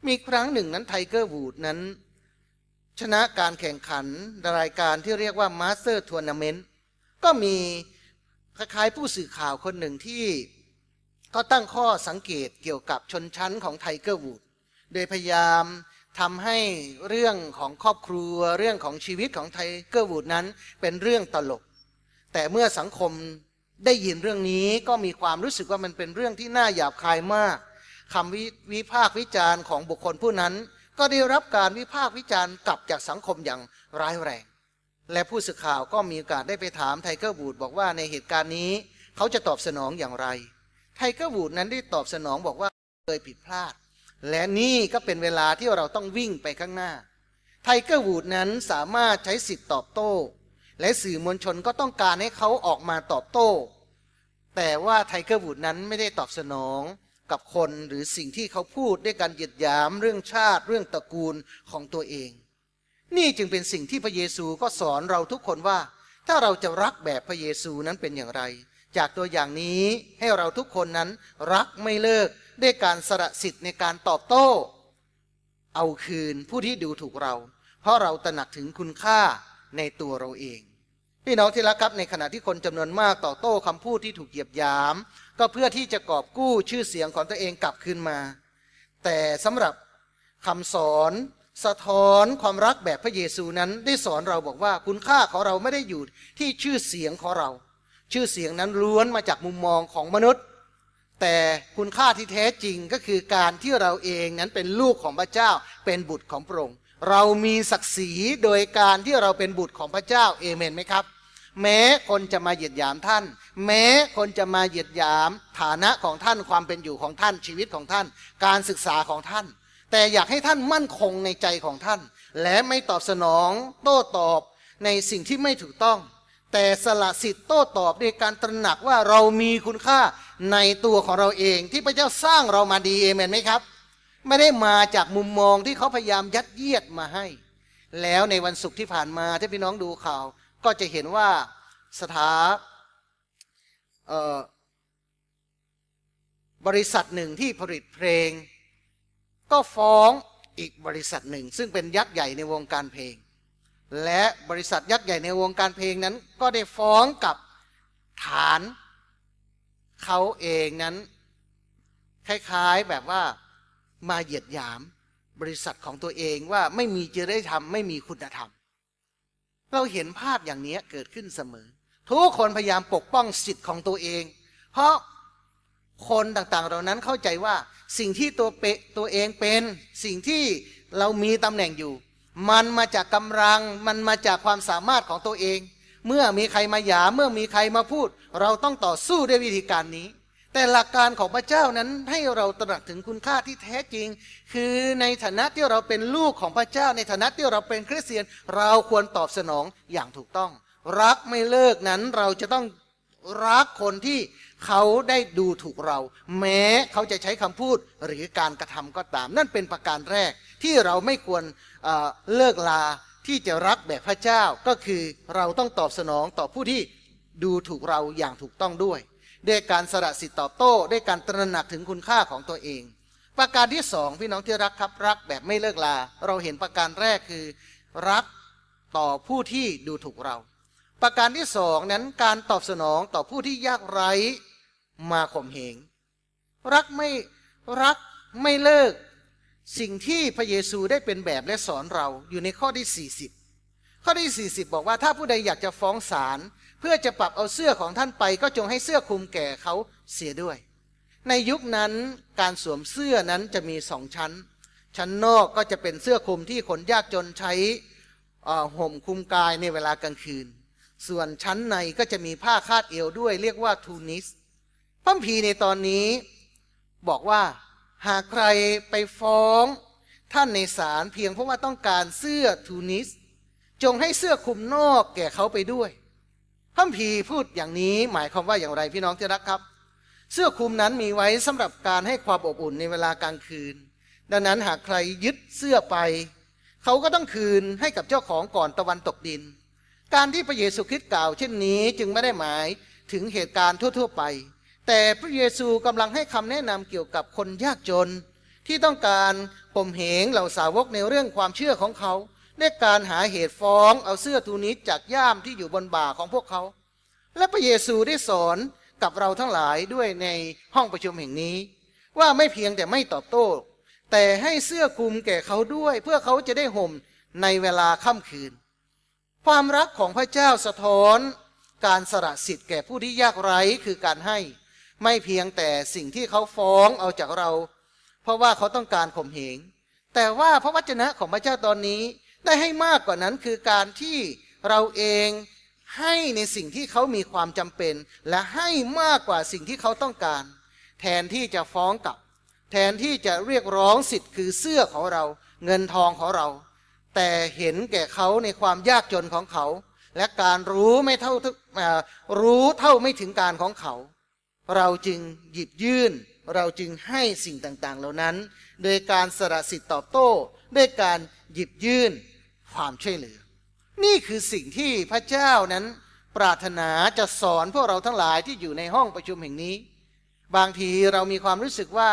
มีครั้งหนึ่งนั้นไทเกอร์วูดนั้น ชนะการแข่งขันรายการที่เรียกว่ามาสเตอร์ทัวร์นาเมนต์ก็มีคล้าย ๆ ผู้สื่อข่าวคนหนึ่งที่ ก็ตั้งข้อสังเกตเกี่ยวกับชนชั้นของไทเกอร์วูดโดยพยายามทำให้เรื่องของครอบครัวเรื่องของชีวิตของไทเกอร์วูดนั้นเป็นเรื่องตลกแต่เมื่อสังคมได้ยินเรื่องนี้ก็มีความรู้สึกว่ามันเป็นเรื่องที่น่าหยาบคายมากคำววิพากษ์วิจารณ์ของบุคคลผู้นั้น ก็ได้รับการวิพากษ์วิจารณ์กลับจากสังคมอย่างร้ายแรงและผู้สื่อข่าวก็มีโอกาสได้ไปถามไทเกอร์บูดบอกว่าในเหตุการณ์นี้เขาจะตอบสนองอย่างไรไทเกอร์บูดนั้นได้ตอบสนองบอกว่าเคยผิดพลาด และนี่ก็เป็นเวลาที่เราต้องวิ่งไปข้างหน้าไทเกอร์บูดนั้นสามารถใช้สิทธิ์ตอบโต้ และสื่อมวลชนก็ต้องการให้เขาออกมาตอบโต้ แต่ว่าไทเกอร์บูดนั้นไม่ได้ตอบสนองกับคนหรือสิ่งที่เขาพูดด้วยการหยียดยามเรื่องชาติ เรื่องตระกูลของตัวเองนี่จึงเป็นสิ่งที่พระเยซูก็สอนเราทุกคนว่า ถ้าเราจะรักแบบพระเยซูนั้นเป็นอย่างไร จากตัวอย่างนี้ให้เราทุกคนนั้นรักไม่เลิกด้วยการสละสิทธิ์ในการตอบโต้ เอาคืนผู้ที่ดูถูกเรา เพราะเราตระหนักถึงคุณค่าในตัวเราเองพี่น้องที่รักครับในขณะที่คนจำนวนมากต่อโต้คำพูดที่ถูกเหยียบยามก็เพื่อที่จะกอบกู้ชื่อเสียงของตัวเองกลับคืนมา แต่สำหรับคำสอนสะท้อนความรักแบบพระเยซูนั้นได้สอนเราบอกว่าคุณค่าของเราไม่ได้อยู่ที่ชื่อเสียงของเรา ชื่อเสียงนั้นล้วนมาจากมุมมองของมนุษย์ แต่คุณค่าที่แท้จริงก็คือการที่เราเองนั้นเป็นลูกของพระเจ้าเป็นบุตรของพระองค์เรามีศักดิ์ศรีโดยการที่เราเป็นบุตรของพระเจ้าเอเมนไหมครับ แม้คนจะมาเหยียดหยามท่าน แม้คนจะมาเหยียดหยามฐานะของท่านความเป็นอยู่ของท่านชีวิตของท่าน การศึกษาของท่านแต่อยากให้ท่านมั่นคงในใจของท่าน และไม่ตอบสนองโต้ตอบในสิ่งที่ไม่ถูกต้อง แต่สละสิทธิ์โต้ตอบด้วยการตระหนักว่าเรามีคุณค่าในตัวของเราเองที่พระเจ้าสร้างเรามาดี เอเมนไหมครับ ไม่ได้มาจากมุมมองที่เขาพยายามยัดเยียดมาให้ แล้วในวันศุกร์ที่ผ่านมาที่พี่น้องดูข่าว ก็จะเห็นว่าสถาบริษัทหนึ่งที่ผลิตเพลงก็ฟ้องอีกบริษัทหนึ่ง ซึ่งเป็นยักษ์ใหญ่ในวงการเพลง และบริษัทยักษ์ใหญ่ในวงการเพลงนั้นก็ได้ฟ้องกับฐานเขาเองนั้น คล้ายๆแบบว่ามาเหยียดหยามบริษัทของตัวเองว่าไม่มีจริยธรรมไม่มีคุณธรรม เราเห็นภาพอย่างนี้เกิดขึ้นเสมอ ทุกคนพยายามปกป้องสิทธิ์ของตัวเอง เพราะคนต่างๆ เหล่านั้นเข้าใจว่าสิ่งที่ตัวเปตัวเองเป็นสิ่งที่เรามีตำแหน่งอยู่ มันมาจาก กำลังมันมาจากความสามารถของตัวเอง เมื่อมีใครมาหยาเมื่อมีใครมาพูดเราต้องต่อสู้ด้วยวิธีการนี้ แต่หลักการของพระเจ้านั้นให้เราตระหนักถึงคุณค่าที่แท้จริง คือในฐานะที่เราเป็นลูกของพระเจ้าในฐานะที่เราเป็นคริสเตียน เราควรตอบสนองอย่างถูกต้อง รักไม่เลิกนั้นเราจะต้องรักคนที่เขาได้ดูถูกเรา แม้เขาจะใช้คำพูดหรือการกระทำก็ตาม นั่นเป็นประการแรกที่เราไม่ควรเเลิกลาที่จะรักแบบพระเจ้า ก็คือเราต้องตอบสนองต่อผู้ที่ดูถูกเราอย่างถูกต้องด้วยด้วยการสละสิทธิตอบโต้ด้วยการตระหนักถึงคุณค่าของตัวเอง ประการที่สอง พี่น้องที่รักครับรักแบบไม่เลิกลา เราเห็นประการแรกคือรักต่อผู้ที่ดูถูกเราประการที่สองนั้นการตอบสนองต่อผู้ที่ยากไร้มาข่มเหงรักไม่รักไม่เลิกสิ่งที่พระเยซูได้เป็นแบบและสอนเราอยู่ในข้อที่ 40 ข้อที่ 40 บอกว่าถ้าผู้ใดอยากจะฟ้องศาล เพื่อจะปรับเอาเสื้อของท่านไปก็จงให้เสื้อคลุมแก่เขาเสียด้วย ในยุคนั้นการสวมเสื้อนั้นจะมีสองชั้น ชั้นนอกก็จะเป็นเสื้อคลุมที่คนยากจนใช้ห่มคลุมกายในเวลากลางคืนส่วนชั้นในก็จะมีผ้าคาดเอวด้วยเรียกว่าทูนิสพัมพีในตอนนี้ บอกว่า หากใครไปฟ้องท่านในศาลเพียงเพราะว่าต้องการเสื้อทูนิส จงให้เสื้อคลุมนอกแก่เขาไปด้วยพัมพีพูดอย่างนี้หมายความว่าอย่างไรพี่น้องที่รักครับ เสื้อคลุมนั้นมีไว้สำหรับการให้ความอบอุ่นในเวลากลางคืน ดังนั้นหากใครยึดเสื้อไป เขาก็ต้องคืนให้กับเจ้าของก่อนตะวันตกดินการที่พระเยซูคริสต์กล่าวเช่นนี้จึงไม่ได้หมายถึงเหตุการณ์ทั่วๆ ไป แต่พระเยซูกำลังให้คำแนะนำเกี่ยวกับคนยากจน ที่ต้องการปมเหงเหล่าสาวกในเรื่องความเชื่อของเขาด้วยการหาเหตุฟ้องเอาเสื้อทูนิสจากย่ามที่อยู่บนบ่าของพวกเขา และพระเยซูได้สอนกับเราทั้งหลายด้วยในห้องประชุมแห่งนี้ ว่าไม่เพียงแต่ไม่ตอบโต้ แต่ให้เสื้อคลุมแก่เขาด้วยเพื่อเขาจะได้ห่มในเวลาค่ำคืนความรักของพระเจ้าสะท้อนการสละสิทธิ์แก่ผู้ที่ยากไร้คือการให้ไม่เพียงแต่สิ่งที่เขาฟ้องเอาจากเรา เพราะว่าเขาต้องการข่มเหงแต่ว่าพระวจนะของพระเจ้าตอนนี้ได้ให้มากกว่านั้นคือการที่เราเองให้ในสิ่งที่เขามีความจำเป็น และให้มากกว่าสิ่งที่เขาต้องการ แทนที่จะฟ้องกลับ แทนที่จะเรียกร้องสิทธิ์คือเสื้อของเราเงินทองของเราแต่เห็นแก่เขาในความยากจนของเขา และการรู้ไม่เท่ารู้เท่าไม่ถึงการของเขา เราจึงหยิบยื่น เราจึงให้สิ่งต่างๆ เหล่านั้น โดยการสละสิทธิ์ตอบโต้ด้วยการหยิบยื่นความช่วยเหลือ นี่คือสิ่งที่พระเจ้านั้นปรารถนาจะสอนพวกเราทั้งหลายที่อยู่ในห้องประชุมแห่งนี้ บางทีเรามีความรู้สึกว่า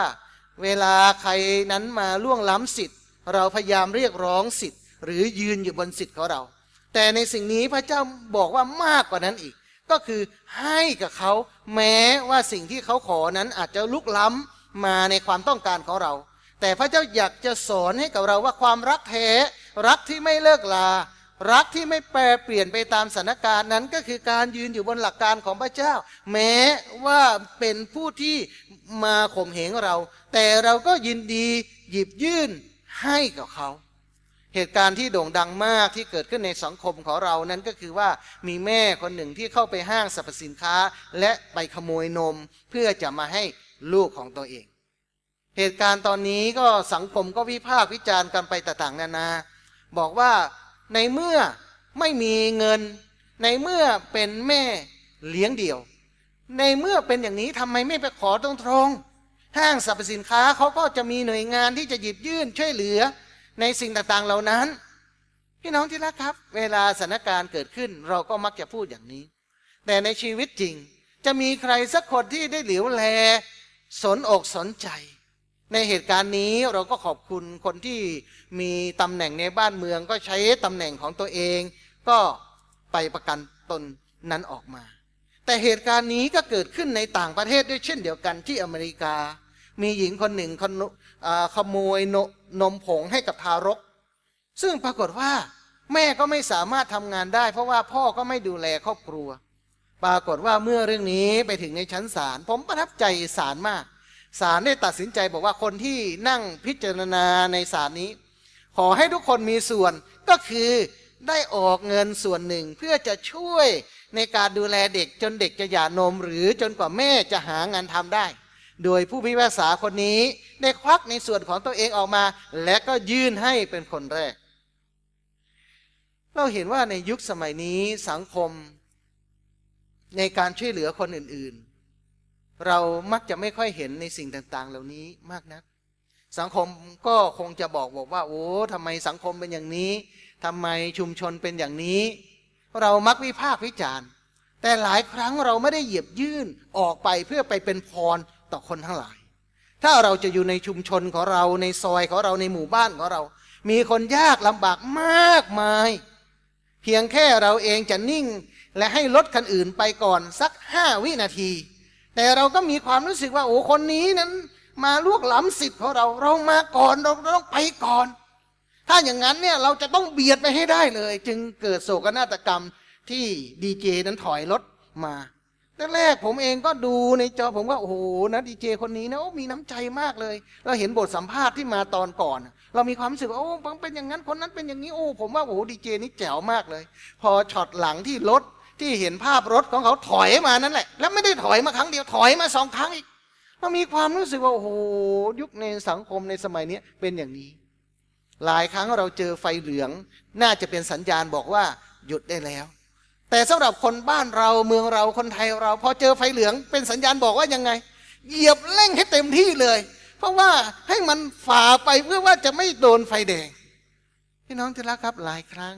เวลาใครนั้นมาล่วงล้ำสิทธิ์ เราพยายามเรียกร้องสิทธิหรือยืนอยู่บนสิทธิ์ของเรา แต่ในสิ่งนี้พระเจ้าบอกว่ามากกว่านั้นอีก ก็คือให้กับเขา แม้ว่าสิ่งที่เขาขอนั้นอาจจะลุกล้ำมาในความต้องการของเรา แต่พระเจ้าอยากจะสอนให้กับเราว่าความรักแท้ รักที่ไม่เลิกลา รักที่ไม่แปรเปลี่ยนไปตามสถานการณ์นั้นก็คือการยืนอยู่บนหลักการของพระเจ้า แม้ว่าเป็นผู้ที่มาข่มเหงเรา แต่เราก็ยินดีหยิบยื่นให้กับเขาเหตุการณ์ที่โด่งดังมากที่เกิดขึ้นในสังคมของเรานั้นก็คือว่ามีแม่คนหนึ่งที่เข้าไปห้างสรรพสินค้าและไปขโมยนมเพื่อจะมาให้ลูกของตัวเอง เหตุการณ์ตอนนี้ก็สังคมก็วิพากษ์วิจารณ์กันไปต่างๆนานา บอกว่าในเมื่อไม่มีเงินในเมื่อเป็นแม่เลี้ยงเดี่ยว ในเมื่อเป็นอย่างนี้ทำไมไม่ไปขอตรงๆห้างสรรพสินค้าเขาก็จะมีหน่วยงานที่จะหยิบยื่นช่วยเหลือในสิ่งต่างๆ เหล่านั้น พี่น้องที่รักครับ เวลาสถานการณ์เกิดขึ้น เราก็มักจะพูดอย่างนี้ แต่ในชีวิตจริงจะมีใครสักคนที่ได้เหลียวแล สนอกสนใจ ในเหตุการณ์นี้เราก็ขอบคุณคนที่มีตำแหน่งในบ้านเมือง ก็ใช้ตำแหน่งของตัวเอง ก็ไปประกันตนนั้นออกมา แต่เหตุการณ์นี้ก็เกิดขึ้นในต่างประเทศด้วยเช่นเดียวกันที่อเมริกามีหญิงคนหนึ่งคนขโมยนมผงให้กับทารก ซึ่งปรากฏว่าแม่ก็ไม่สามารถทำงานได้ เพราะว่าพ่อก็ไม่ดูแล ครอบครัว ปรากฏว่าเมื่อเรื่องนี้ไปถึงในชั้นศาลผมประทับใจศาลมาก ศาลได้ตัดสินใจบอกว่าคนที่นั่งพิจารณาในศาลนี้ ขอให้ทุกคนมีส่วนก็คือได้ออกเงินส่วนหนึ่ง เพื่อจะช่วยในการดูแลเด็กจนเด็กจะหย่านมหรือจนกว่าแม่จะหางานทำได้โดยผู้พิพากษาคนนี้ได้ควักในส่วนของตัวเองออกมา และก็ยื่นให้เป็นคนแรก เราเห็นว่าในยุคสมัยนี้สังคมในการช่วยเหลือคนอื่นๆ เรามักจะไม่ค่อยเห็นในสิ่งต่างๆ เหล่านี้มากนัก สังคมก็คงจะบอกบอกว่าโอ้ทำไมสังคมเป็นอย่างนี้ทำไมชุมชนเป็นอย่างนี้ เรามักวิพากษ์วิจารณ์แต่หลายครั้งเราไม่ได้เหยียบยื่นออกไปเพื่อไปเป็นพรต่อคนทั้งหลาย ถ้าเราจะอยู่ในชุมชนของเราในซอยของเราในหมู่บ้านของเรา มีคนยากลำบากมากมาย เพียงแค่เราเองจะนิ่งและให้รถคันอื่นไปก่อนสักห้าวินาที แต่เราก็มีความรู้สึกว่าโอ้คนนี้นั้น มาลวกล้ำสิทธิ์ของเราเรามาก่อนเราต้องไปก่อน ถ้าอย่างนั้นเนี่ย เราจะต้องเบียดไปให้ได้เลย จึงเกิดโศกนาฏกรรมที่ดีเจนั้นถอยรถมาแรกผมเองก็ดูในจอผมก็โอ้โหนะดีเจคนนี้นะโอ้มีน้ำใจมากเลยเราเห็นบทสัมภาษณ์ที่มาตอนก่อนเรามีความรู้สึกว่าโอ้เป็นอย่างนั้นคนนั้นเป็นอย่างนี้โอ้ผมว่าโอ้โหดีเจนี่แจ๋วมากเลย พอช็อตหลังที่รถที่เห็นภาพรถของเขาถอยมานั่นแหละ แล้วไม่ได้ถอยมาครั้งเดียวถอยมาสองครั้งอีก เรามีความรู้สึกว่าโอ้โหยุคในสังคมในสมัยนี้เป็นอย่างนี้ หลายครั้งเราเจอไฟเหลือง น่าจะเป็นสัญญาณบอกว่าหยุดได้แล้วแต่สำหรับคนบ้านเราเมืองเราคนไทยเราพอเจอไฟเหลือง เป็นสัญญาณบอกว่ายังไงเหยียบเร่งให้เต็มที่เลย เพราะว่าให้มันฝ่าไปเพื่อว่าจะไม่โดนไฟแดงพี่น้องที่รักครับหลายครั้ง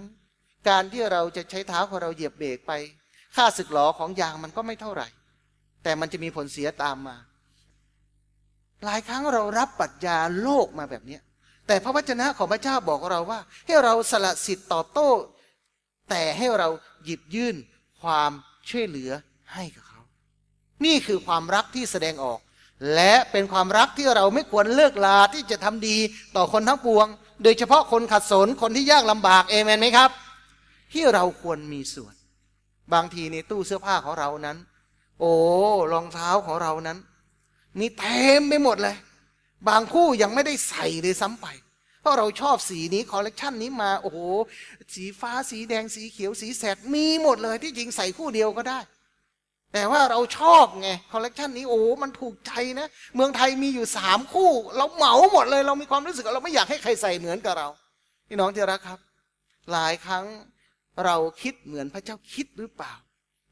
การที่เราจะใช้เท้าของเราเหยียบเบรกไปค่าสึกหลอของยางมันก็ไม่เท่าไหร่ แต่มันจะมีผลเสียตามมา หลายครั้งเรารับปัจญาโลกมาแบบนี้แต่พระวจนะของพระเจ้าบอกเราว่าให้เราสละสิทธิ์ตอบโต้ แต่ให้เราหยิบยื่นความช่วยเหลือให้กับเขา นี่คือความรักที่แสดงออก และเป็นความรักที่เราไม่ควรเลิกลาที่จะทำดีต่อคนทั้งปวง โดยเฉพาะคนขัดสนคนที่ยากลำบาก เอเมนไหมครับ ที่เราควรมีส่วน บางทีในตู้เสื้อผ้าของเรานั้น โอ้ รองเท้าของเรานั้น มีเต็มไปหมดเลย บางคู่ยังไม่ได้ใส่เลยซ้ำไปพราะเราชอบสีนี้คอลเลกชันนี้มาโอ้โหสีฟ้าสีแดงสีเขียวสีแสดมีหมดเลย ที่จริงใส่คู่เดียวก็ได้แต่ว่าเราชอบไงคอลเลกชันนี้โอ้ มันถูกใจนะเมืองไทยมีอยู่สามคู่ เราเหมาหมดเลย เรามีความรู้สึกเราไม่อยากให้ใครใส่เหมือนกับเราพี่น้องที่รักครับ หลายครั้งเราคิดเหมือนพระเจ้าคิดหรือเปล่า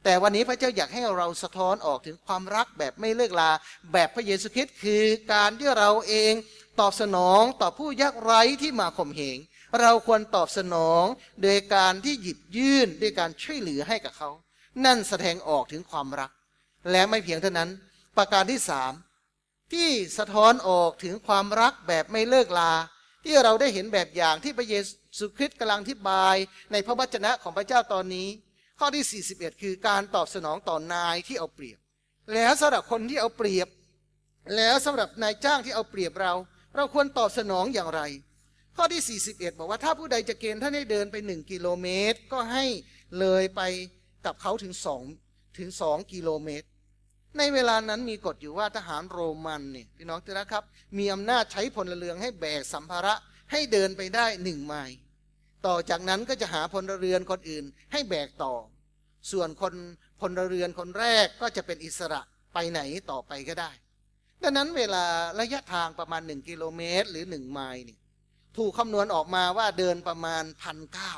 แต่วันนี้พระเจ้าอยากให้เราสะท้อนออกถึงความรักแบบไม่เลิกลาแบบพระเยซูคริสต์คือการที่เราเองตอบสนองต่อผู้ยากไร้ที่มาข่มเหงเราควรตอบสนองโดยการที่หยิบยื่นด้วยการช่วยเหลือให้กับเขา นั่นแสดงออกถึงความรัก และไม่เพียงเท่านั้นประการที่สามที่สะท้อนออกถึงความรักแบบไม่เลิกลา ที่เราได้เห็นแบบอย่างที่พระเยซูคริสต์กำลังทิบาย ในพระวจนะของพระเจ้าตอนนี้ ข้อที่ 41 คือการตอบสนองต่อนายที่เอาเปรียบ แล้วสำหรับคนที่เอาเปรียบ แล้วสำหรับนายจ้างที่เอาเปรียบเราเราควรตอบสนองอย่างไร ข้อที่ 41 บอกว่าถ้าผู้ใดจะเกณฑ์ท่านให้เดินไป1กิโลเมตรก็ให้เลยไปกับเขาถึง2ถึง2กิโลเมตร ในเวลานั้นมีกฎอยู่ว่าทหารโรมันเนี่ยพี่น้องที่รครับ มีอำนาจใช้พลเรือนให้แบกสัมภาระให้เดินไปได้หนึ่งไมล์ต่อจากนั้นก็จะหาพลเรือนคนอื่น ให้แบกต่อ ส่วนคนพลเรือนคนแรกก็จะเป็นอิสระไปไหนต่อไปก็ได้ดังนั้นเวลาระยะทางประมาณ 1 กิโลเมตรหรือ 1 ไมล์เนี่ยถูกคำนวณออกมาว่าเดินประมาณพันเก้า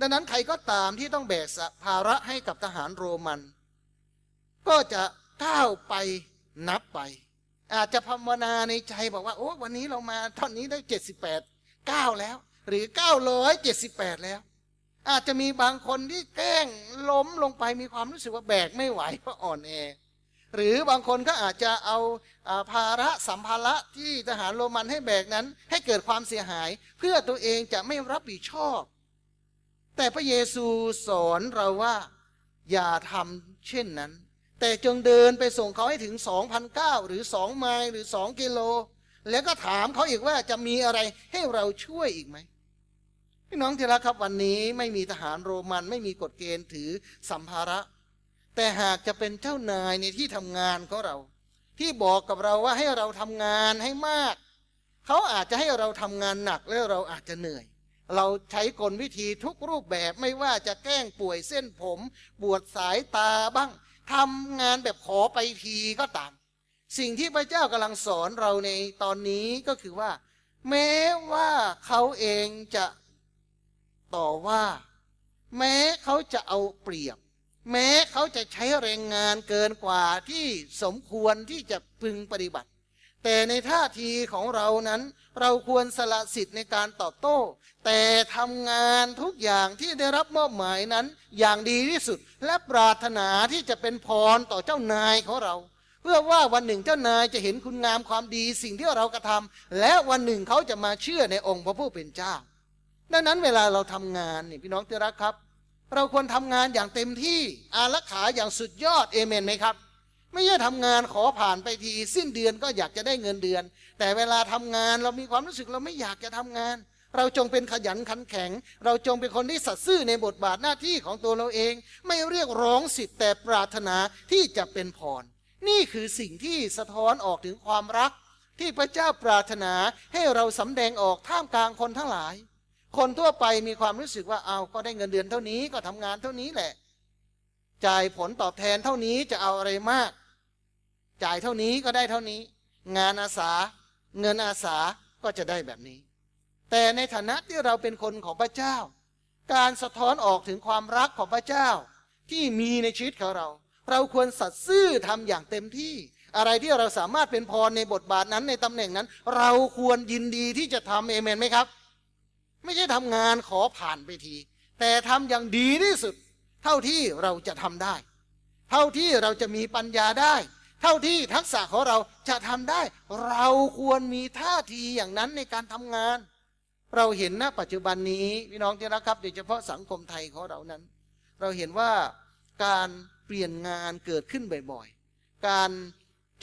ดังนั้นใครก็ตามที่ต้องแบกภาระให้กับทหารโรมัน ก็จะก้าวไปนับไป อาจจะภาวนาในใจบอกว่าโอ้วันนี้เรามาท่อนนี้ได้ 78ก้าแล้ว หรือ 978 แล้ว อาจจะมีบางคนที่แกล้งล้มลงไปมีความรู้สึกว่าแบกไม่ไหวเพราะอ่อนแอหรือบางคนก็อาจจะเอาภาระสัมภาระที่ทหารโรมันให้แบกนั้นให้เกิดความเสียหาย เพื่อตัวเองจะไม่รับผิดชอบ แต่พระเยซูสอนเราว่าอย่าทำเช่นนั้น แต่จงเดินไปส่งเขาให้ถึง 2,009หรือ 2 ไมล์หรือ 2 กิโล แล้วก็ถามเขาอีกว่าจะมีอะไรให้เราช่วยอีกไหมพี่น้องที่รักครับวันนี้ไม่มีทหารโรมันไม่มีกฎเกณฑ์ถือสัมภาระแต่หากจะเป็นเจ้านายในที่ทำงานของเรา ที่บอกกับเราว่าให้เราทำงานให้มาก เขาอาจจะให้เราทำงานหนักแล้วเราอาจจะเหนื่อย เราใช้กลวิธีทุกรูปแบบไม่ว่าจะแกล้งป่วยเส้นผมปวดสายตาบ้าง ทำงานแบบขอไปทีก็ตามสิ่งที่พระเจ้ากำลังสอนเราในตอนนี้ก็คือว่า แม้ว่าเขาเองจะต่อว่า แม้เขาจะเอาเปรียบแม้เขาจะใช้แรงงานเกินกว่าที่สมควรที่จะพึงปฏิบัติ แต่ในท่าทีของเรานั้น เราควรสละสิทธิ์ในการตอบโต้ แต่ทำงานทุกอย่างที่ได้รับมอบหมายนั้นอย่างดีที่สุดและปรารถนาที่จะเป็นพรต่อเจ้านายของเรา เพื่อว่าวันหนึ่งเจ้านายจะเห็นคุณงามความดีสิ่งที่เรากระทำและวันหนึ่งเขาจะมาเชื่อในองค์พระผู้เป็นเจ้า ดังนั้นเวลาเราทำงานนี่พี่น้องที่รักครับเราควรทำงานอย่างเต็มที่อารักขาอย่างสุดยอดเอเมนไหมครับ ไม่ใช่ทำงานขอผ่านไปที สิ้นเดือนก็อยากจะได้เงินเดือน แต่เวลาทำงานเรามีความรู้สึกเราไม่อยากจะทำงาน เราจงเป็นขยันขันแข็ง เราจงเป็นคนที่สัตย์ซื่อในบทบาทหน้าที่ของตัวเราเอง ไม่เรียกร้องสิทธิ์แต่ปรารถนาที่จะเป็นพรนี่คือสิ่งที่สะท้อนออกถึงความรัก ที่พระเจ้าปรารถนาให้เราสำแดงออกท่ามกลางคนทั้งหลายคนทั่วไปมีความรู้สึกว่าเอาก็ได้เงินเดือนเท่านี้ก็ทำงานเท่านี้แหละ จ่ายผลตอบแทนเท่านี้จะเอาอะไรมาก จ่ายเท่านี้ก็ได้เท่านี้ งานอาสาเงินอาสาก็จะได้แบบนี้ แต่ในฐานะที่เราเป็นคนของพระเจ้า การสะท้อนออกถึงความรักของพระเจ้า ที่มีในชีวิตของเรา เราควรสัตย์ซื่อทำอย่างเต็มที่ อะไรที่เราสามารถเป็นพรในบทบาทนั้นในตำแหน่งนั้นเราควรยินดีที่จะทำเอเมนไหมครับไม่ใช่ทำงานขอผ่านไปที แต่ทำอย่างดีที่สุด เท่าที่เราจะทำได้ เท่าที่เราจะมีปัญญาได้ เท่าที่ทักษะของเราจะทำได้ เราควรมีท่าทีอย่างนั้นในการทำงาน เราเห็นณปัจจุบันนี้พี่น้องที่รักครับโดยเฉพาะสังคมไทยของเรานั้น เราเห็นว่าการเปลี่ยนงานเกิดขึ้นบ่อยๆ การ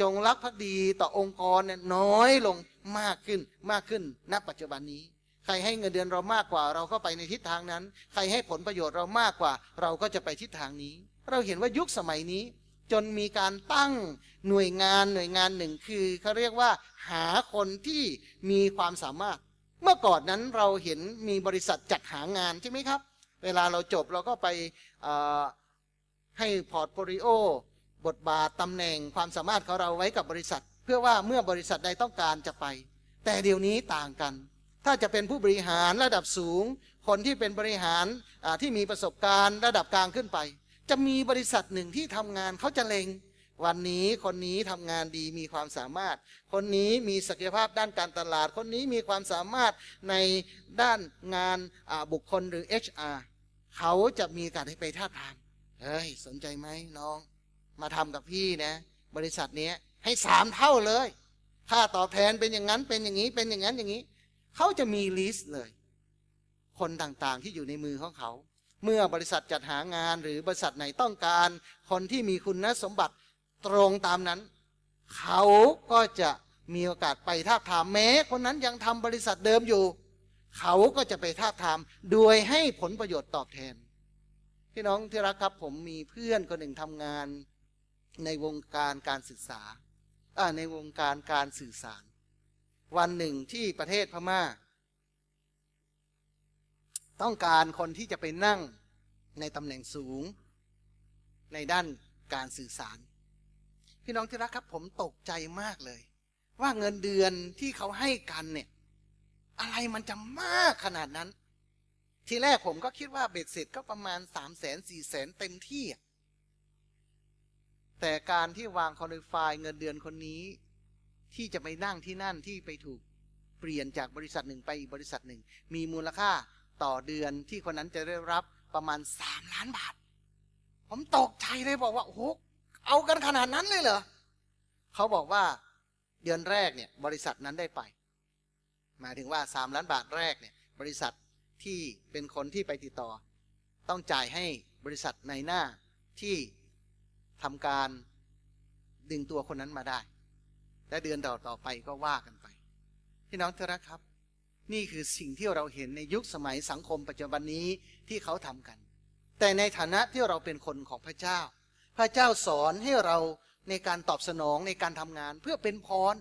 จงรักภักดีต่อองค์กรนน้อยลงมากขึ้นมากขึ้นณปัจจุบันนี้ใครให้เงินเดือนเรามากกว่าเราก็ไปในทิศทางนั้น ใครให้ผลประโยชน์เรามากกว่า เราก็จะไปทิศทางนี้ เราเห็นว่ายุคสมัยนี้ จนมีการตั้งหน่วยงานหน่วยงานหนึ่งคือเขาเรียกว่าหาคนที่มีความสามารถ เมื่อก่อนนั้นเราเห็นมีบริษัทจัดหางานใช่ไหมครับ เวลาเราจบเราก็ไปให้พอร์ตโฟลิโอบทบาทตำแหน่งความสามารถของเราไว้กับบริษัท เพื่อว่าเมื่อบริษัทใดต้องการจะไป แต่เดี๋ยวนี้ต่างกันถ้าจะเป็นผู้บริหารระดับสูง คนที่เป็นบริหารที่มีประสบการณ์ระดับกลางขึ้นไป จะมีบริษัทหนึ่งที่ทำงานเขาจะเลงวันนี้คนนี้ทำงานดีมีความสามารถ คนนี้มีศักยภาพด้านการตลาด คนนี้มีความสามารถในด้านงานบุคคลหรือ HR เขาจะมีการให้ไปท้าทามเฮ้ยสนใจไหมน้อง มาทำกับพี่นะบริษัทนี้ให้สามเท่าเลยค่าตอบแทนเป็นอย่างนั้นเป็นอย่างนี้เป็นอย่างนั้นอย่างนี้เขาจะมีลิสต์เลย คนต่างๆที่อยู่ในมือของเขา เมื่อบริษัทจัดหางานหรือบริษัท ไหน ต้องการคนที่มีคุณสมบัติตรงตามนั้น เขาก็จะมีโอกาสไปทาบทามแม้คนนั้นยังทำบริษัทเดิมอยู่ เขาก็จะไปทาบทามโดยให้ผลประโยชน์ตอบแทน พี่น้องที่รักครับผมมีเพื่อนคนหนึ่งทำงานในวงการการศึกษาในวงการการสื่อสารวัน หนึ่งที่ประเทศพมา่า ต้องการคนที่จะ ไป นั่งในตำแหน่งสูงในด้านการสื่อสาร พี่น้อง ที่ รัก ครับ ผมตกใจมากเลย ว่าเงินเดือนที่เขาให้กันเนี่ย อะไรมันจะมากขนาดนั้น ทีแรกผมก็คิดว่าเบ็ดเสร็จก็ประมาณสามแสนสี่แสนเต็ม ที่ แต่การที่วางคอนไฟเงินเดือนคนนี้ที่จะไปนั่งที่นั่นที่ไปถูกเปลี่ยนจากบริษัทหนึ่งไปอีกบริษัทหนึ่งมีมูลค่าต่อเดือนที่คนนั้นจะได้รับประมาณ 3 ล้านบาท ผมตกใจเลยบอกว่าโอ้โหเอากันขนาดนั้นเลยเหรอเขาบอกว่าเดือนแรกเนี่ยบริษัทนั้นได้ไปหมายถึงว่า 3 ล้านบาทแรกเนี่ย บริษัทที่เป็นคนที่ไปติดต่อ ต้องจ่ายให้บริษัทในหน้าที่ทำการดึงตัวคนนั้นมาได้และเดือนต่อต่อไปก็ว่ากันไป พี่น้องเทระครับ นี่คือสิ่งที่เราเห็นในยุคสมัยสังคมปัจจุบันนี้ที่เขาทำกัน แต่ในฐานะที่เราเป็นคนของพระเจ้า พระเจ้าสอนให้เราในการตอบสนองในการทำงานเพื่อเป็นพร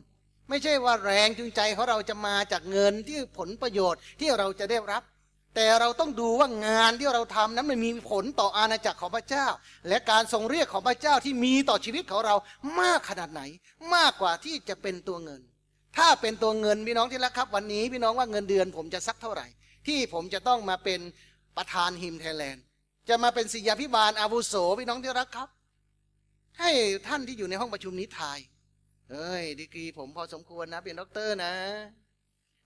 ไม่ใช่ว่าแรงจูงใจของเราจะมาจากเงินที่ผลประโยชน์ที่เราจะได้รับแต่เราต้องดูว่างานที่เราทำนั้นมันมีผลต่ออาณาจักรของพระเจ้า และการทรงเรียกของพระเจ้าที่มีต่อชีวิตของเรามากขนาดไหน มากกว่าที่จะเป็นตัวเงิน ถ้าเป็นตัวเงินพี่น้องที่รักครับ วันนี้พี่น้องว่าเงินเดือน ผมจะสักเท่าไหร่ ที่ผมจะต้องมาเป็นประธานฮิมไทยแลนด์จะมาเป็นศิยาพิบาลอาวุโสพี่น้องที่รักครับ ให้ท่านที่อยู่ในห้องประชุมนี้ทายเอ้ย ดีกรีผมพอสมควรนะเป็นด็อกเตอร์นะ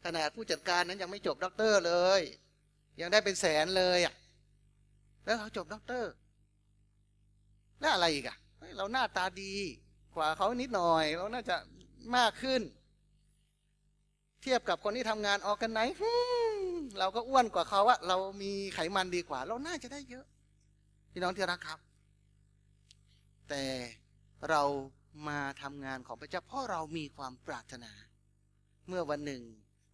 ขนาดผู้จัดการนั้นยังไม่จบด็อกเตอร์เลยยังได้เป็นแสนเลยอ่ะ แล้วเขาจบด็อกเตอร์ แล้วอะไรอีกอ่ะ เราหน้าตาดี กว่าเขานิดหน่อย เราน่าจะมากขึ้น เทียบกับคนที่ทำงานออกกันไหนเราก็อ้วนกว่าเขาอะ เรามีไขมันดีกว่า เราน่าจะได้เยอะพี่น้องที่รักครับ แต่เรามาทำงานของพระเจ้าเพราะเรามีความปรารถนาเมื่อวันหนึ่ง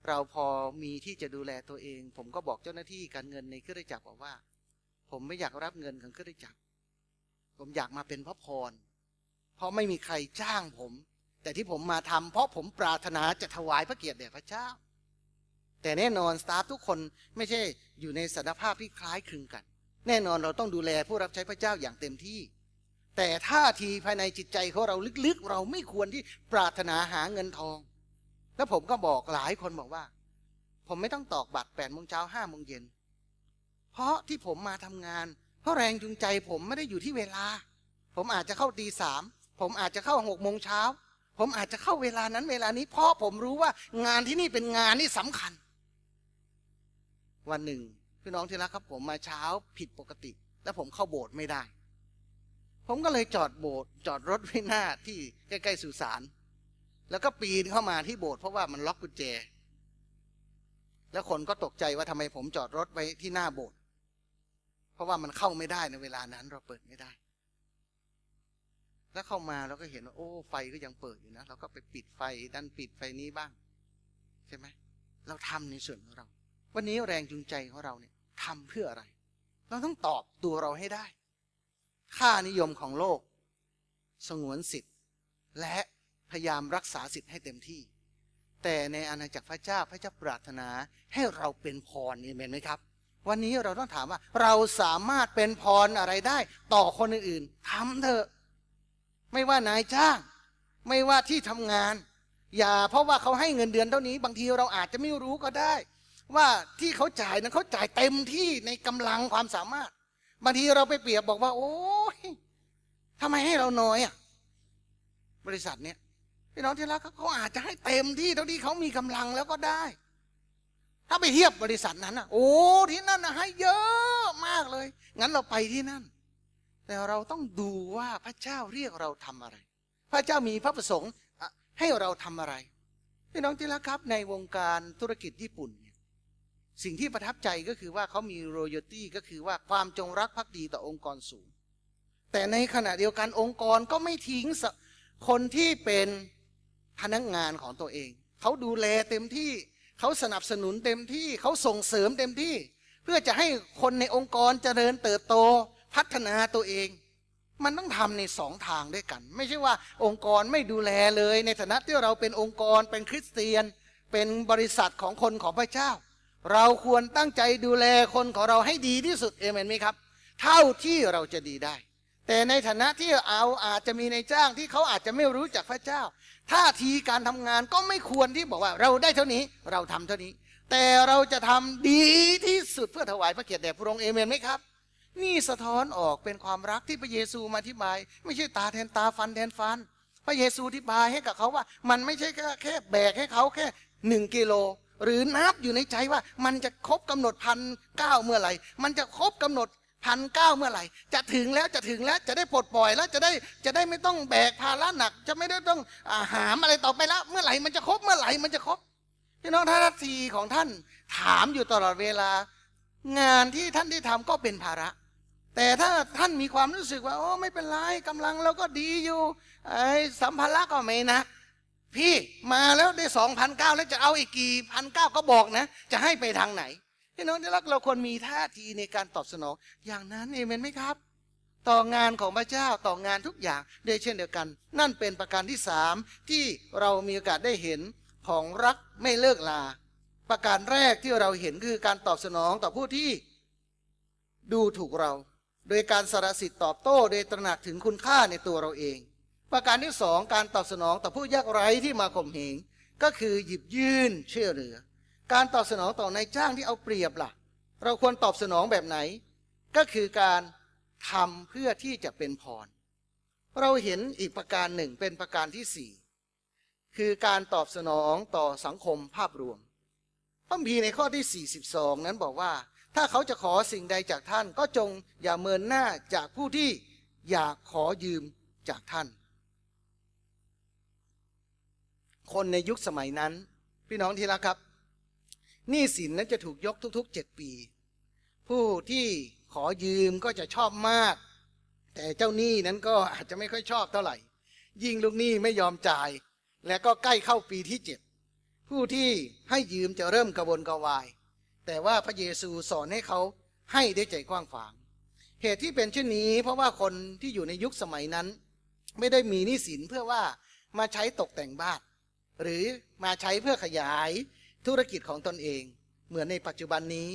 เราพอมีที่จะดูแลตัวเอง ผมก็บอกเจ้าหน้าที่การเงินในเครือจักรบอกว่า ผมไม่อยากรับเงินของเครือจักรผมอยากมาเป็นพระพร เพราะไม่มีใครจ้างผม แต่ที่ผมมาทำ เพราะผมปรารถนาจะถวายพระเกียรติแด่พระเจ้า แต่แน่นอน สตาฟทุกคนไม่ใช่ อยู่ในสถานภาพที่คล้ายคลึงกัน แน่นอนเราต้องดูแลผู้รับใช้พระเจ้าอย่างเต็มที่ แต่ท่าทีภายในจิตใจของเราลึกๆเราไม่ควรที่ปรารถนาหาเงินทองแล้วผมก็บอกหลายคนบอกว่า ผมไม่ต้องตอกบัตรแปดโมงเช้าห้าโมงเย็น เพราะที่ผมมาทำงาน เพราะแรงจูงใจผมไม่ได้อยู่ที่เวลา ผมอาจจะเข้าตีสามผมอาจจะเข้าหกโมงเช้าผมอาจจะเข้าเวลานั้นเวลานี้ เพราะผมรู้ว่างานที่นี่เป็นงานที่สำคัญ วันหนึ่งพี่น้องที่รักครับ ผมมาเช้าผิดปกติและผมเข้าโบสถ์ไม่ได้ ผมก็เลยจอดโบสถ์จอดรถไว้หน้าที่ใกล้ๆสุสานแล้วก็ปีนเข้ามาที่โบสถ์เพราะว่ามันล็อกกุญแจ แล้วคนก็ตกใจว่าทำไมผมจอดรถไว้ที่หน้าโบสถ์เพราะว่ามันเข้าไม่ได้ในเวลานั้น เราเปิดไม่ได้ แล้วเข้ามาเราก็เห็นว่าโอ้ไฟก็ยังเปิดอยู่นะเราก็ไปปิดไฟดันปิดไฟนี้บ้างใช่ไหม เราทำในส่วนของเรา วันนี้แรงจูงใจของเราเนี่ยทำเพื่ออะไร เราต้องตอบตัวเราให้ได้ค่านิยมของโลก สงวนสิทธิ์และพยายามรักษาสิทธิ์ให้เต็มที่ แต่ในอาณาจักรพระเจ้า พระเจ้าปรารถนาให้เราเป็นพรนี่เห็นไหมครับ วันนี้เราต้องถามว่า เราสามารถเป็นพรอะไรได้ ต่อคนอื่นๆทำเถอะ ไม่ว่านายจ้าง ไม่ว่าที่ทำงาน อย่าเพราะว่าเขาให้เงินเดือนเท่านี้ บางทีเราอาจจะไม่รู้ก็ได้ ว่าที่เขาจ่ายนั้นเขาจ่ายเต็มที่ในกำลังความสามารถ บางทีเราไปเปรียบบอกว่า โอ้ยทำไมให้เราน้อยอ่ะบริษัทเนี้ยพี่น้องที่รักเขาอาจจะให้เต็มที่เท่าที่เขามีกำลังแล้วก็ได้ ถ้าไปเทียบบริษัทนั้นอ่ะโอ้ที่นั่นให้เยอะมากเลย งั้นเราไปที่นั่น แต่เราต้องดูว่าพระเจ้าเรียกเราทำอะไร พระเจ้ามีพระประสงค์ให้เราทำอะไรพี่น้องที่รักครับในวงการธุรกิจญี่ปุ่นสิ่งที่ประทับใจก็คือว่าเขามีโรโยตี้ก็คือว่าความจงรักภักดีต่อองค์กรสูง แต่ในขณะเดียวกันองค์กรก็ไม่ทิ้งคนที่เป็นพนักงงานของตัวเองเขาดูแลเต็มที่เขาสนับสนุนเต็มที่เขาส่งเสริมเต็มที่ เพื่อจะให้คนในองค์กรเจริญเติบโต พัฒนาตัวเอง มันต้องทำในสองทางด้วยกัน ไม่ใช่ว่าองค์กรไม่ดูแลเลย ในฐานะที่เราเป็นองค์กรเป็นคริสเตียนเป็นบริษัทของคนของพระเจ้า เราควรตั้งใจดูแลคนของเราให้ดีที่สุดเอเมนไหมครับ เท่าที่เราจะดีได้แต่ในฐานะที่เอาอาจจะมีในจ้างที่เขาอาจจะไม่รู้จักพระเจ้าท่าทีการทำงานก็ไม่ควรที่บอกว่าเราได้เท่านี้เราทำเท่านี้ แต่เราจะทำดีที่สุดเพื่อถวายพระเกียรติแด่พระองค์เอเมนไหมครับ นี่สะท้อนออกเป็นความรักที่พระเยซูมาอธิบาย ไม่ใช่ตาแทนตาฟันแทนฟัน พระเยซูอธิบายให้กับเขาว่า มันไม่ใช่แค่แคแบกให้เขาแค่หนึ่งกิโลหรือนับอยู่ในใจว่า มันจะครบกำหนดพันเก้าเมื่อไหร่ มันจะครบกำหนดพันเก้าเมื่อไหร่ จะถึงแล้วจะถึงแล้วจะได้ปลดปล่อยแล้วจะได้จะได้ไม่ต้องแบกภาระหนัก จะไม่ได้ต้องอหามอะไรต่อไปแล้วเมื่อไหร่มันจะครบเมื่อไหร่มันจะครบพี่น้องท่านทีของท่านถามอยู่ตลอดเวลา งานที่ท่านได้ทำก็เป็นภาระ แต่ถ้าท่านมีความรู้สึกว่าโอ้ไม่เป็นไรกำลังเราก็ดีอยู่ไอ้สัมภาระก็ไม่นะ พี่มาแล้วได้สองพันเก้าแล้วจะเอาอีกกี่พันเก้าก็บอกนะ จะให้ไปทางไหนี่น้องที่รักเราควรมีท่าทีในการตอบสนองอย่างนั้นเอเมนไหมครับ ต่องานของพระเจ้าต่องานทุกอย่างได้เช่นเดียวกัน นั่นเป็นประการที่สามที่เรามีโอกาสได้เห็นของรักไม่เลิกลาประการแรกที่เราเห็นคือการตอบสนองต่อผู้ที่ ดูถูกเรา โดยการสารสิทธิ์ตอบโต้โดยตระหนักถึงคุณค่าในตัวเราเอง ประการที่สองการตอบสนองต่อผู้ยากไร้ที่มาข่มเหงก็คือหยิบยื่นชื่อเหลือการตอบสนองต่อนายจ้างที่เอาเปรียบละ่ะ เราควรตอบสนองแบบไหน ก็คือการทำเพื่อที่จะเป็นพร เราเห็นอีกประการหนึ่งเป็นประการที่สี่คือการตอบสนองต่อสังคมภาพรวม พระมีในข้อที่ 42 นั้นบอกว่า ถ้าเขาจะขอสิ่งใดจากท่านก็จงอย่าเมินหน้าจากผู้ที่อยากขอยืมจากท่าน คนในยุคสมัยนั้นพี่น้องที่รักครับหนี้สินนั้นจะถูกยกทุกๆ7ปี ผู้ที่ขอยืมก็จะชอบมาก แต่เจ้าหนี้นั้นก็อาจจะไม่ค่อยชอบเท่าไหร่ ยิ่งลูกหนี้ไม่ยอมจ่าย และก็ใกล้เข้าปีที่เจ็ดผู้ที่ให้ยืมจะเริ่มกระวนกระวาย แต่ว่าพระเยซูสอนให้เขาให้ได้ใจกว้างขวาง เหตุที่เป็นเช่นนี้เพราะว่าคนที่อยู่ในยุคสมัยนั้น ไม่ได้มีหนี้สินเพื่อว่ามาใช้ตกแต่งบ้านหรือมาใช้เพื่อขยายธุรกิจของตนเองเหมือนในปัจจุบันนี้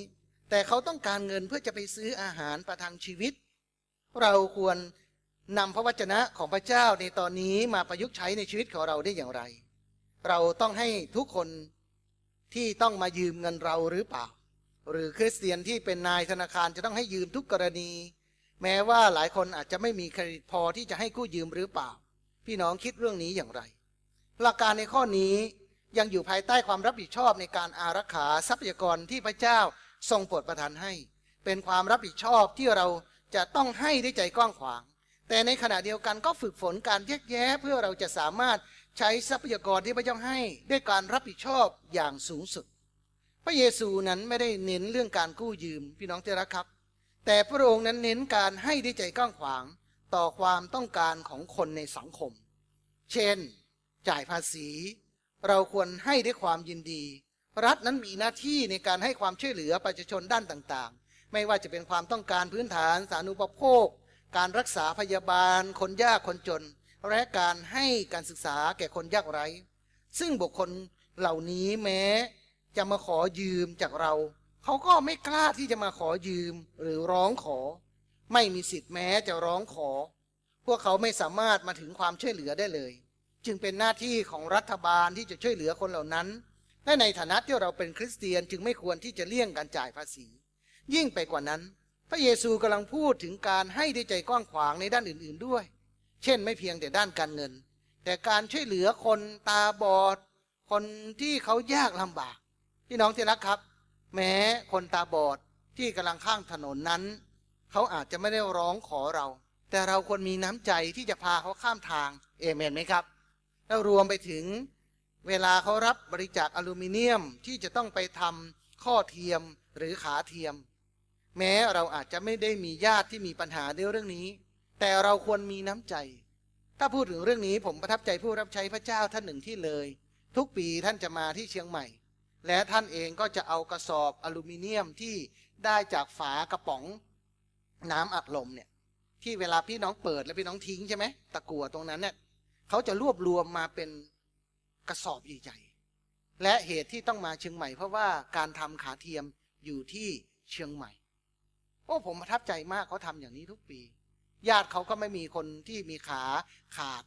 แต่เขาต้องการเงินเพื่อจะไปซื้ออาหารประทังชีวิต เราควรนำพระวจนะของพระเจ้าในตอนนี้มาประยุกต์ใช้ในชีวิตของเราได้อย่างไร เราต้องให้ทุกคนที่ต้องมายืมเงินเราหรือเปล่า หรือคริสเตียนที่เป็นนายธนาคารจะต้องให้ยืมทุกกรณี แม้ว่าหลายคนอาจจะไม่มีเครดิตพอที่จะให้กู้ยืมหรือเปล่า พี่น้องคิดเรื่องนี้อย่างไรหลักการในข้อนี้ยังอยู่ภายใต้ความรับผิดชอบในการอารักขาทรัพยากรที่พระเจ้าทรงโปรดประทานให้ เป็นความรับผิดชอบที่เราจะต้องให้ด้วยใจกว้างขวาง แต่ในขณะเดียวกันก็ฝึกฝนการแยกแยะเพื่อเราจะสามารถใช้ทรัพยากรที่พระเจ้าให้ด้วยการรับผิดชอบอย่างสูงสุด พระเยซูนั้นไม่ได้เน้นเรื่องการกู้ยืมพี่น้องที่รักครับ แต่พระองค์นั้นเน้นการให้ด้วยใจกว้างขวางต่อความต้องการของคนในสังคม เช่น จ่ายภาษีเราควรให้ด้วยความยินดี รัฐนั้นมีหน้าที่ในการให้ความช่วยเหลือประชาชนด้านต่างๆ ไม่ว่าจะเป็นความต้องการพื้นฐานสาธารณูปโภค การรักษาพยาบาลคนยากคนจน และการให้การศึกษาแก่คนยากไร้ซึ่งบุคคลเหล่านี้แม้จะมาขอยืมจากเรา เขาก็ไม่กล้าที่จะมาขอยืมหรือร้องขอ ไม่มีสิทธิ์แม้จะร้องขอ พวกเขาไม่สามารถมาถึงความช่วยเหลือได้เลยจึงเป็นหน้าที่ของรัฐบาลที่จะช่วยเหลือคนเหล่านั้นและในฐานะที่เราเป็นคริสเตียนจึงไม่ควรที่จะเลี่ยงการจ่ายภาษี ยิ่งไปกว่านั้น พระเยซูกำลังพูดถึงการให้ด้วยใจกว้างขวางในด้านอื่นๆด้วย เช่นไม่เพียงแต่ด้านการเงิน แต่การช่วยเหลือคนตาบอด คนที่เขายากลำบากพี่น้องที่รักครับ แม้คนตาบอดที่กำลังข้างถนนนั้น เขาอาจจะไม่ได้ร้องขอเรา แต่เราควรมีน้ำใจที่จะพาเขาข้ามทางเอเมนไหมครับแล้วรวมไปถึงเวลาเขารับบริจาคอลูมิเนียมที่จะต้องไปทำข้อเทียมหรือขาเทียม แม้เราอาจจะไม่ได้มีญาติที่มีปัญหาเรื่องนี้ แต่เราควรมีน้ำใจ ถ้าพูดถึงเรื่องนี้ผมประทับใจผู้รับใช้พระเจ้าท่านหนึ่งที่เลย ทุกปีท่านจะมาที่เชียงใหม่ และท่านเองก็จะเอากระสอบอลูมิเนียมที่ได้ จากฝากระป๋อง น้ำอัดลมเนี่ยที่เวลาพี่น้องเปิดและพี่น้องทิ้งใช่ไหมตะกั่วตรงนั้นเนี่ยเขาจะรวบรวมมาเป็นกระสอบใหญ่ๆ และเหตุที่ต้องมาเชียงใหม่เพราะว่าการทำขาเทียมอยู่ที่เชียงใหม่โอ้ผมประทับใจมากเขาทำอย่างนี้ทุกปี ญาติเขาก็ไม่มีคนที่มีขาขาด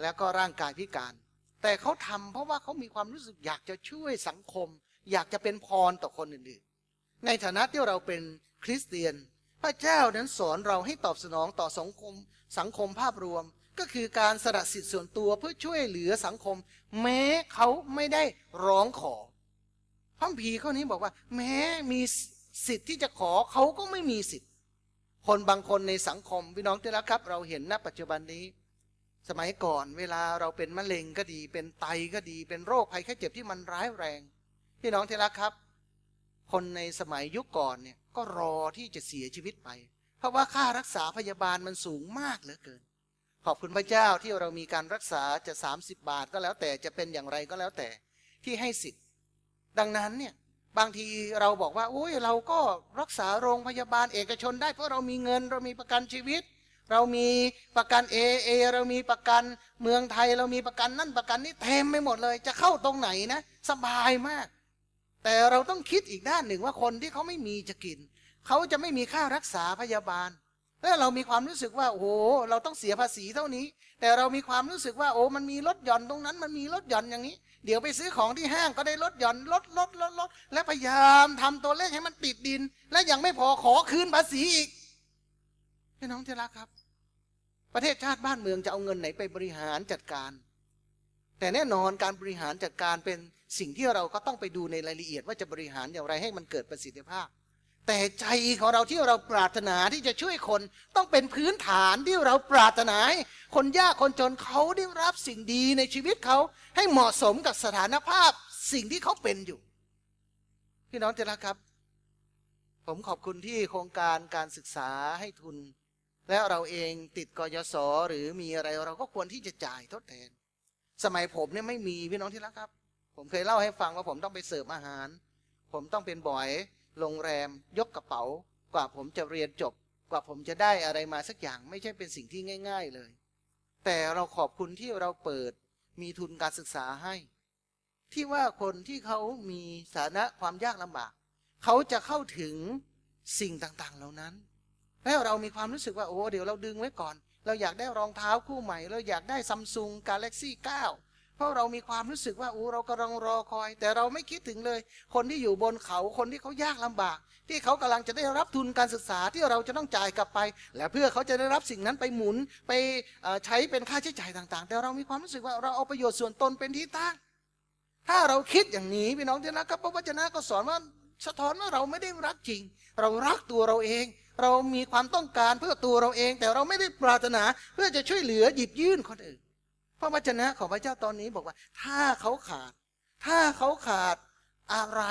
แล้วก็ร่างกายพิการ แต่เขาทำเพราะว่าเขามีความรู้สึกอยากจะช่วยสังคม อยากจะเป็นพรต่อคนอื่นๆ ในฐานะที่เราเป็นคริสเตียน พระเจ้านั้นสอนเราให้ตอบสนองต่อสังคมสังคมภาพรวมก็คือการสละสิทธิ์ส่วนตัวเพื่อช่วยเหลือสังคม แม้เขาไม่ได้ร้องขอพระพีข้อนี้บอกว่า แม้มีสิทธิ์ที่จะขอเขาก็ไม่มีสิทธิ์คนบางคนในสังคม พี่น้องที่รักครับ เราเห็นณปัจจุบันนี้ สมัยก่อนเวลาเราเป็นมะเร็งก็ดีเป็นไตก็ดี เป็นโรคภัยแค่เจ็บที่มันร้ายแรง พี่น้องที่รักครับ คนในสมัยยุคก่อนเนี่ยก็รอที่จะเสียชีวิตไป เพราะว่าค่ารักษาพยาบาลมันสูงมากเหลือเกินขอบคุณพระเจ้าที่เรามีการรักษาจะ 30 บาทก็แล้วแต่จะเป็นอย่างไรก็แล้วแต่ที่ให้สิทธิ์ดังนั้นเนี่ย บางทีเราบอกว่าโอ้ยเราก็รักษาโรงพยาบาลเอกชนได้เพราะเรามีเงินเรามีประกันชีวิต เรามีประกันเอเรามีประกันเมืองไทยเรามีประกันนั่นประกันนี้เต็มไปหมดเลย จะเข้าตรงไหนนะสบายมาก แต่เราต้องคิดอีกด้านหนึ่งว่าคนที่เขาไม่มีจะกิน เขาจะไม่มีค่ารักษาพยาบาลเรามีความรู้สึกว่าโอ้โหเราต้องเสียภาษีเท่านี้ แต่เรามีความรู้สึกว่า โอ้มันมีลดหย่อนตรงนั้นมันมีลดหย่อนอย่างนี้ เดี๋ยวไปซื้อของที่ห้างก็ได้ลดหย่อน ลดลดลดลดและพยายาม ทำตัวเลขให้มันติดดิน และยังไม่พอขอคืนภาษีอีกพี่น้องที่รักครับ ประเทศชาติบ้านเมืองจะเอาเงินไหนไปบริหารจัดการ แต่แน่นอนการบริหารจัดการเป็นสิ่งที่เราก็ต้องไปดูในรายละเอียด ว่าจะบริหารอย่างไรให้มันเกิดประสิทธิภาพแต่ใจของเราที่เราปรารถนาที่จะช่วยคนต้องเป็นพื้นฐานที่เราปรารถนาคนยากคนจนเขาได้รับสิ่งดีในชีวิตเขาให้เหมาะสมกับสถานภาพสิ่งที่เขาเป็นอยู่ พี่น้องจะรักครับ ผมขอบคุณที่โครงการการศึกษาให้ทุน แล้วเราเองติดกยศหรือมีอะไรเราก็ควรที่จะจ่ายทดแทน สมัยผมเนี่ยไม่มีพี่น้องที่รักครับ ผมเคยเล่าให้ฟังว่าผมต้องไปเสิร์ฟอาหาร ผมต้องเป็นบ่อยโรงแรมยกกระเป๋ากว่าผมจะเรียนจบ กว่าผมจะได้อะไรมาสักอย่างไม่ใช่เป็นสิ่งที่ง่าย ๆเลย แต่เราขอบคุณที่เราเปิดมีทุนการศึกษาให้ ที่ว่าคนที่เขามีสานะความยากลำบาก เขาจะเข้าถึงสิ่งต่างๆ เหล่านั้น แล้วเรามีความรู้สึกว่า โอ้ เดี๋ยวเราดึงไว้ก่อน เราอยากได้รองเท้าคู่ใหม่ เราอยากได้ซัมซุงกาแล็กซี่เก้าเพราะเรามีความรู้สึกว่าอู้เรากำลังรอคอย แต่เราไม่คิดถึงเลย คนที่อยู่บนเขาคนที่เขายากลำบาก ที่เขากำลังจะได้รับทุนการศึกษาที่เราจะต้องจ่ายกลับไป และเพื่อเขาจะได้รับสิ่งนั้นไปหมุนไปใช้เป็นค่าใช้จ่ายต่างๆ แต่เรามีความรู้สึกว่าเราเอาประโยชน์ส่วนตนเป็นที่ตั้ง ถ้าเราคิดอย่างนี้ พี่น้องที่นะครับพระวจนะก็สอนว่าสะท้อนว่าเราไม่ได้รักจริง เรารักตัวเราเอง เรามีความต้องการเพื่อตัวเราเอง แต่เราไม่ได้ปรารถนาเพื่อจะช่วยเหลือหยิบยื่นคนอื่นระวจนะของพระเจ้าตอนนี้บอกว่า ถ้าเขาขาด ถ้าเขาขาดอะไร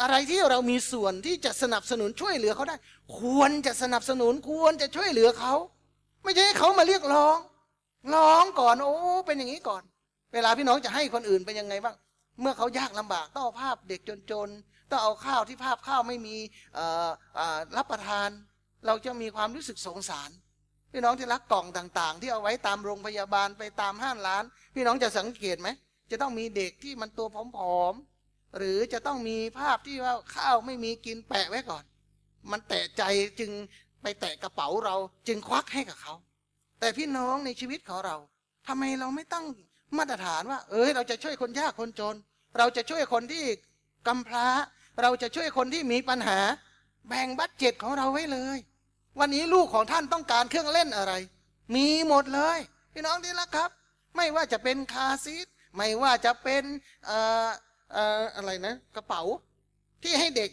อะไรที่เรามีส่วนที่จะสนับสนุนช่วยเหลือเขาได้ ควรจะสนับสนุนควรจะช่วยเหลือเขา ไม่ใช่ให้เขามาเรียกร้องร้องก่อนโอ้เป็นอย่างนี้ก่อน เวลาพี่น้องจะให้คนอื่นเป็นยังไงบ้างเมื่อเขายากลำบากต้องเอาภาพ เด็กจนๆต้องเอาข้าวที่ภาพข้าวไม่มีรับประทาน เราจะมีความรู้สึกสงสารพี่น้องที่รักกล่องต่างๆ ที่เอาไว้ตามโรงพยาบาลไปตามห้างร้าน พี่น้องจะสังเกตไหมจะต้องมีเด็กที่มันตัวผอมๆ หรือจะต้องมีภาพที่ว่าข้าวไม่มีกินแปะไว้ก่อน มันแตะใจจึงไปแตะกระเป๋าเรา จึงควักให้กับเขาแต่พี่น้องในชีวิตของเรา ทำไมเราไม่ตั้งมาตรฐานว่า เออยเราจะช่วยคนยากคนจน เราจะช่วยคนที่กำพร้า เราจะช่วยคนที่มีปัญหา แบ่งบัตเจ็ดของเราไว้เลยวันนี้ลูกของท่านต้องการเครื่องเล่นอะไร มีหมดเลย พี่น้องที่รักครับ ไม่ว่าจะเป็นคาซีทไม่ว่าจะเป็นเอ่อเอ่ออะไรนะ กระเป๋าที่ให้เด็ก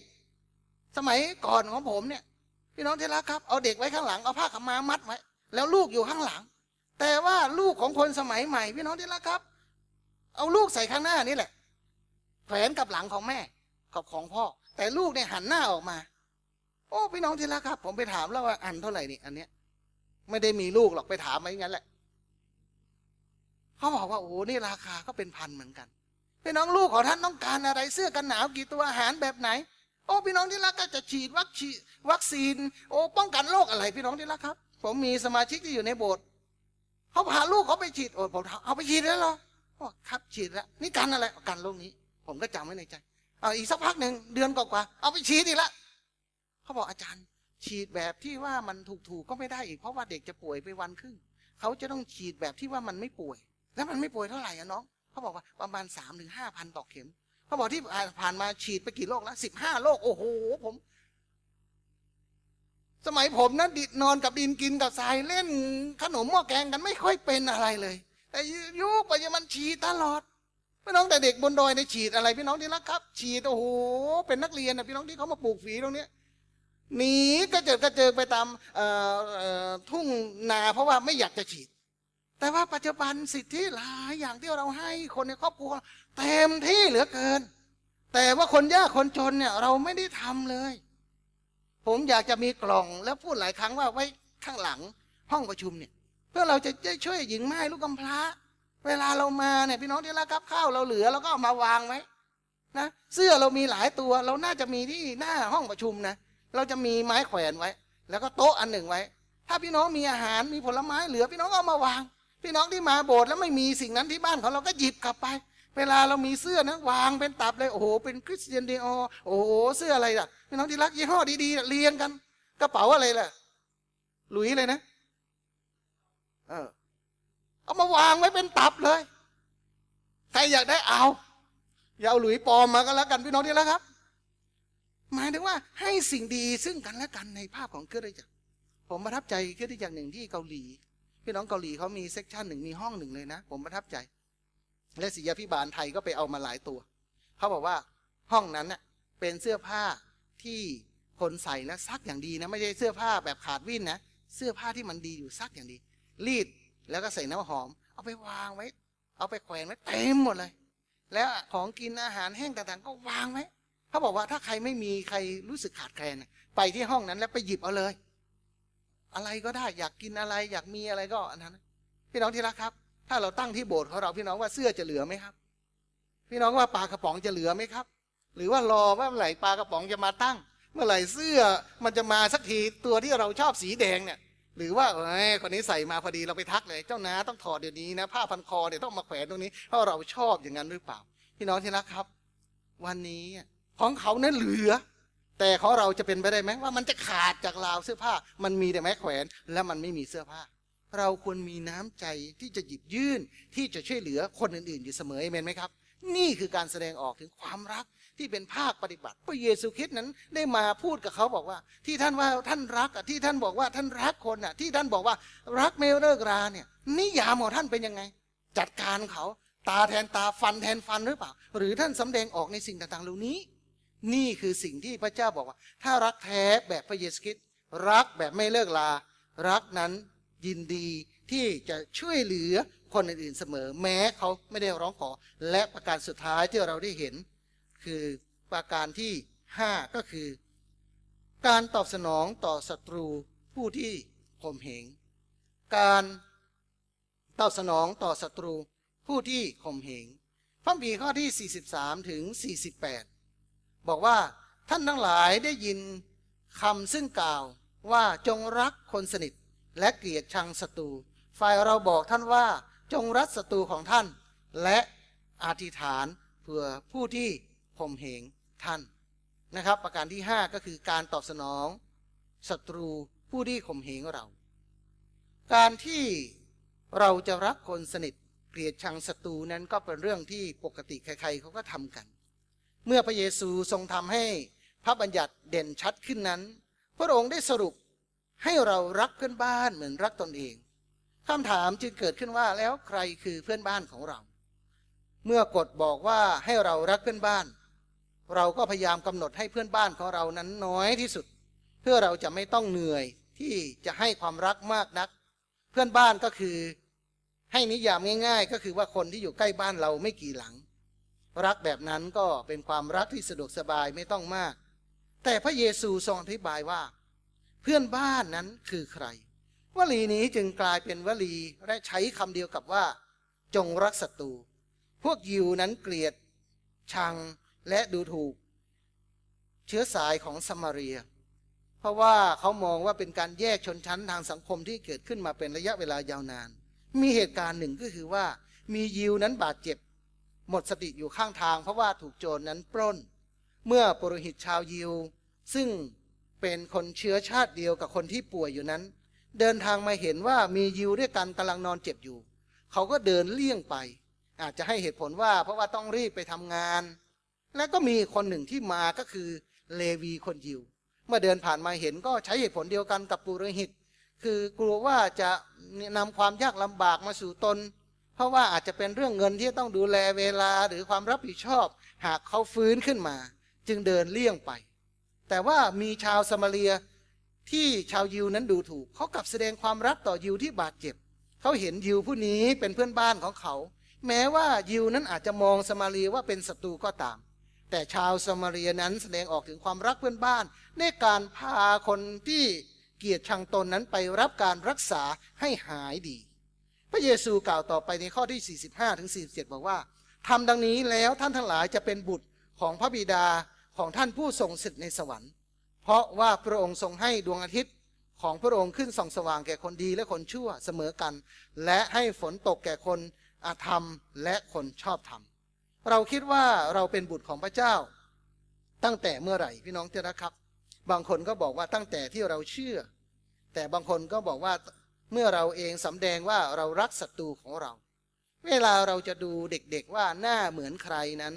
สมัยก่อนของผมเนี่ย พี่น้องที่รักครับ เอาเด็กไว้ข้างหลังเอาผ้าขมามัดไว้แล้วลูกอยู่ข้างหลัง แต่ว่าลูกของคนสมัยใหม่ พี่น้องที่รักครับ เอาลูกใส่ข้างหน้านี่แหละแขวนกับหลังของแม่กับของพ่อแต่ลูกเนี่ยหันหน้าออกมาโอ้พี่น้องที่รักครับผมไปถามแล้วว่าอันเท่าไหร่นี่อันเนี้ย ไม่ได้มีลูกหรอกไปถามมาอย่างนั้นแหละ เขาบอกว่าโอ้นี่ราคาก็เป็นพันเหมือนกัน พี่น้องลูกของท่านต้องการอะไร เสื้อกันหนาวกี่ตัวอาหารแบบไหน โอ้ พี่น้องที่รักก็จะฉีดวัคซีนโอ้ป้องกันโรคอะไร พี่น้องที่รักครับ ผมมีสมาชิกที่อยู่ในโบสถ์เขาพาลูกเขาไปฉีดโอ้ผมเอาไปฉีดแล้วเหรอครับฉีดแล้วนี่กันอะไร กันโรคนี้ ผมก็จำไว้ในใจเอาอีกสักพักหนึ่งเดือนกว่าๆเอาไปฉีดอีกแล้วเขาบอกอาจารย์ ฉีดแบบที่ว่ามันถูกๆก็ไม่ได้อีก เพราะว่าเด็กจะป่วยไปวันครึ่งเขาจะต้องฉีดแบบที่ว่ามันไม่ป่วยแล้วมันไม่ป่วยเท่าไหร่อ่ะน้องเขาบอกว่าประมาณสามถึงห้าพันต่อเข็มเขาบอกที่ผ่านมาฉีดไปกี่โรคแล้วสิบห้าโรคโอ้โหผม สมัยผมนะดินอนกับดินกินกับทรายเล่น ขนมหม้อแกงกันไม่ค่อยเป็นอะไรเลยแต่ยุคปัจจุบันฉีดตลอดพี่น้องแต่เด็กบนดอยในฉีดอะไรพี่น้องที่รักครับ ฉีดโอ้โหเป็นนักเรียนนะพี่น้องที่เขามาปลูกฝีตรงเนี้ยหนีก็เจอก็เจอไปตามทุ่งนาเพราะว่าไม่อยากจะฉีด แต่ว่าปัจจุบันสิทธิหลายอย่างที่เราให้คนในครอบครัวเต็มที่เหลือเกิน แต่ว่าคนยากคนจนเนี่ยเราไม่ได้ทำเลย ผมอยากจะมีกล่องแล้วพูดหลายครั้งว่าไว้ข้างหลังห้องประชุมเนี่ย เพื่อเราจะช่วยหญิงไม้ลูกกำพร้า เวลาเรามาเนี่ยพี่น้องที่รักครับข้าวเราเหลือเราก็เอามาวางไว้นะเสื้อเรามีหลายตัว เราน่าจะมีที่หน้าห้องประชุมนะเราจะมีไม้แขวนไว้ แล้วก็โต๊ะอันหนึ่งไว้ ถ้าพี่น้องมีอาหารมีผลไม้เหลือพี่น้องก็เอามาวาง พี่น้องที่มาโบสถ์แล้วไม่มีสิ่งนั้นที่บ้านของเราก็หยิบกลับไป เวลาเรามีเสื้อนะวางเป็นตับเลยโอ้โหเป็นคริสเตียนดีอโอ้โหเสื้ออะไรล่ะพี่น้องที่รัก ยี่ห้อดีๆเรียงกันกระเป๋าอะไรล่ะหลุยเลยนะ เออเอามาวางไว้เป็นตับเลยใครอยากได้เอาอย่าเอาหลุยปลอมมาก็แล้วกัน พี่น้องที่รักครับหมายถึงว่าให้สิ่งดีซึ่งกันและกันในภาพของเครือจักรผมประทับใจเครือจักรหนึ่งที่เกาหลีพี่น้องเกาหลีเขามีเซกชันหนึ่งมีห้องหนึ่งเลยนะผมประทับใจ และศิยาพิบาลไทยก็ไปเอามาหลายตัวเขาบอกว่าห้องนั้นเน่ะเป็นเสื้อผ้าที่คนใส่แล้วซักอย่างดีนะไม่ใช่เสื้อผ้าแบบขาดวิ่นนะเสื้อผ้าที่มันดีอยู่ซักอย่างดี รีดแล้วก็ใส่ น้ำหอม เอาไปวางไว้ เอาไปแขวนไว้เต็มหมดเลย แล้วของกินอาหารแห้งต่างๆ ก็วางไว้เขาบอกว่าถ้าใครไม่มีใครรู้สึกขาดแคลนไปที่ห้องนั้นแล้วไปหยิบเอาเลย อะไรก็ได้อยากกินอะไร อยากมีอะไรก็อันนั้นพี่น้องที่รักครับ ถ้าเราตั้งที่โบสถ์ของเราพี่น้องว่าเสื้อจะเหลือไหมครับ พี่น้องว่าปลากระป๋องจะเหลือไหมครับ หรือว่ารอว่าเมื่อไหร่ปลากระป๋องจะมาตั้ง เมื่อไหร่เสื้อมันจะมาสักทีตัวที่เราชอบสีแดงเนี่ย หรือว่าเอ้คนนี้ใส่มาพอดีเราไปทักเลยเจ้านาต้องถอดเดี๋ยวนี้นะผ้าพันคอเดี๋ยวต้องมาแขวนตรงนี้เพราะเราชอบอย่างนั้นหรือเปล่า พี่น้องที่รักครับ วันนี้ของเขานั้นเหลือ แต่ของเราจะเป็นไปได้ไหมว่า มันจะขาดจากราวเสื้อผ้า มันมีแต่ไม้แขวนและมันไม่มีเสื้อผ้า เราควรมีน้ำใจที่จะหยิบยื่นที่จะช่วยเหลือคนอื่นๆ อยู่เสมอเอเมนไหมครับ นี่คือการแสดงออกถึงความรักที่เป็นภาคปฏิบัติพระเยซูคริสต์นั้นได้มาพูดกับเขาบอกว่า ที่ท่านว่าท่านรักอ่ะที่ท่านบอกว่าท่านรักคนน่ะที่ท่านบอกว่ารักไม่เลิกราเนี่ยนิยามของท่านเป็นยังไง จัดการเขาตาแทนตาฟันแทนฟันหรือเปล่าหรือท่านสำแดงออกในสิ่งต่างๆ เหล่านี้นี่คือสิ่งที่พระเจ้าบอกว่า ถ้ารักแท้แบบพระเยซูคริสต์รักแบบไม่เลิกลารักนั้นยินดีที่จะช่วยเหลือคนอื่นๆเสมอ แม้เขาไม่ได้ร้องขอและประการสุดท้ายที่เราได้เห็น คือประการที่ 5 ก็คือการตอบสนองต่อศัตรูผู้ที่ข่มเหงการตอบสนองต่อศัตรูผู้ที่ข่มเหงพระบีข้อที่ 43ถึง48บอกว่าท่านทั้งหลายได้ยินคำซึ่งกล่าวว่าจงรักคนสนิท และเกลียดชังศัตรูฝ่ายเราบอกท่านว่า จงรักศัตรูของท่าน และอธิษฐานเผื่อผู้ที่ข่มเหงท่านนะครับ ประการที่ 5 ก็คือการตอบสนองศัตรูผู้ที่ข่มเหงเรา การที่เราจะรักคนสนิทเกลียดชังศัตรูนั้นก็เป็นเรื่องที่ปกติใครๆเขาก็ทำกันเมื่อพระเยซูทรงทำให้พระบัญญัติเด่นชัดขึ้นนั้น พระองค์ได้สรุปให้เรารักเพื่อนบ้านเหมือนรักตนเองคำถามจึงเกิดขึ้นว่าแล้วใครคือเพื่อนบ้านของเรา เมื่อกฎบอกว่าให้เรารักเพื่อนบ้าน เราก็พยายามกำหนดให้เพื่อนบ้านของเรานั้นน้อยที่สุด เพื่อเราจะไม่ต้องเหนื่อยที่จะให้ความรักมากนัก เพื่อนบ้านก็คือให้นิยามง่ายๆ ก็คือว่าคนที่อยู่ใกล้บ้านเราไม่กี่หลังรักแบบนั้นก็เป็นความรักที่สะดวกสบายไม่ต้องมาก แต่พระเยซูทรงอธิบายว่า เพื่อนบ้านนั้นคือใคร วลีนี้จึงกลายเป็นวลีและใช้คำเดียวกับว่า จงรักศัตรูพวกยิวนั้นเกลียด ชังและดูถูก เชื้อสายของสมารีเพราะว่าเขามองว่าเป็นการแยกชนชั้นทางสังคมที่เกิดขึ้นมาเป็นระยะเวลายาวนาน มีเหตุการณ์หนึ่งก็คือว่ามียิวนั้นบาดเจ็บหมดสติอยู่ข้างทางเพราะว่าถูกโจรนนั้นปล้น เมื่อปุโรหิตชาวยิว ซึ่งเป็นคนเชื้อชาติเดียวกับคนที่ป่วยอยู่นั้น เดินทางมาเห็นว่ามียิวด้วยกันกำลังนอนเจ็บอยู่ เขาก็เดินเลี่ยงไป อาจจะให้เหตุผลว่าเพราะว่าต้องรีบไปทำงาน และก็มีคนหนึ่งที่มาก็คือเลวีคนยิวเมื่อเดินผ่านมาเห็นก็ใช้เหตุผลเดียวกันกับปุโรหิต คือกลัวว่าจะนำความยากลำบากมาสู่ตนเพราะว่าอาจจะเป็นเรื่องเงินที่ต้องดูแลเวลาหรือความรับผิดชอบ หากเขาฟื้นขึ้นมา จึงเดินเลี่ยงไป แต่ว่ามีชาวสมาเลีย ที่ชาวยิวนั้นดูถูกเขากลับแสดงความรักต่อยิวที่บาดเจ็บ เขาเห็นยิวผู้นี้เป็นเพื่อนบ้านของเขา แม้ว่ายิวนั้นอาจจะมองสมาเลียว่าเป็นศัตรูก็ตาม แต่ชาวสมาเลียนั้นแสดงออกถึงความรักเพื่อนบ้าน ในการพาคนที่เกียรติชังตนนั้นไปรับการรักษาให้หายดีพระเยซูกล่าวต่อไปในข้อที่ 45 ถึง 47บอกว่าทำดังนี้แล้วท่านทั้งหลายจะเป็นบุตรของพระบิดาของท่านผู้ทรงสิทธิ์ในสวรรค์ เพราะว่าพระองค์ทรงให้ดวงอาทิตย์ของพระองค์ขึ้นส่องสว่างแก่คนดีและคนชั่วเสมอกัน และให้ฝนตกแก่คนอาธรรมและคนชอบธรรมเราคิดว่าเราเป็นบุตรของพระเจ้า ตั้งแต่เมื่อไหร่พี่น้องที่รักครับ บางคนก็บอกว่าตั้งแต่ที่เราเชื่อ แต่บางคนก็บอกว่าเมื่อเราเองสำแดงว่าเรารักศัตรูของเรา เวลาเราจะดูเด็กๆว่าหน้าเหมือนใครนั้น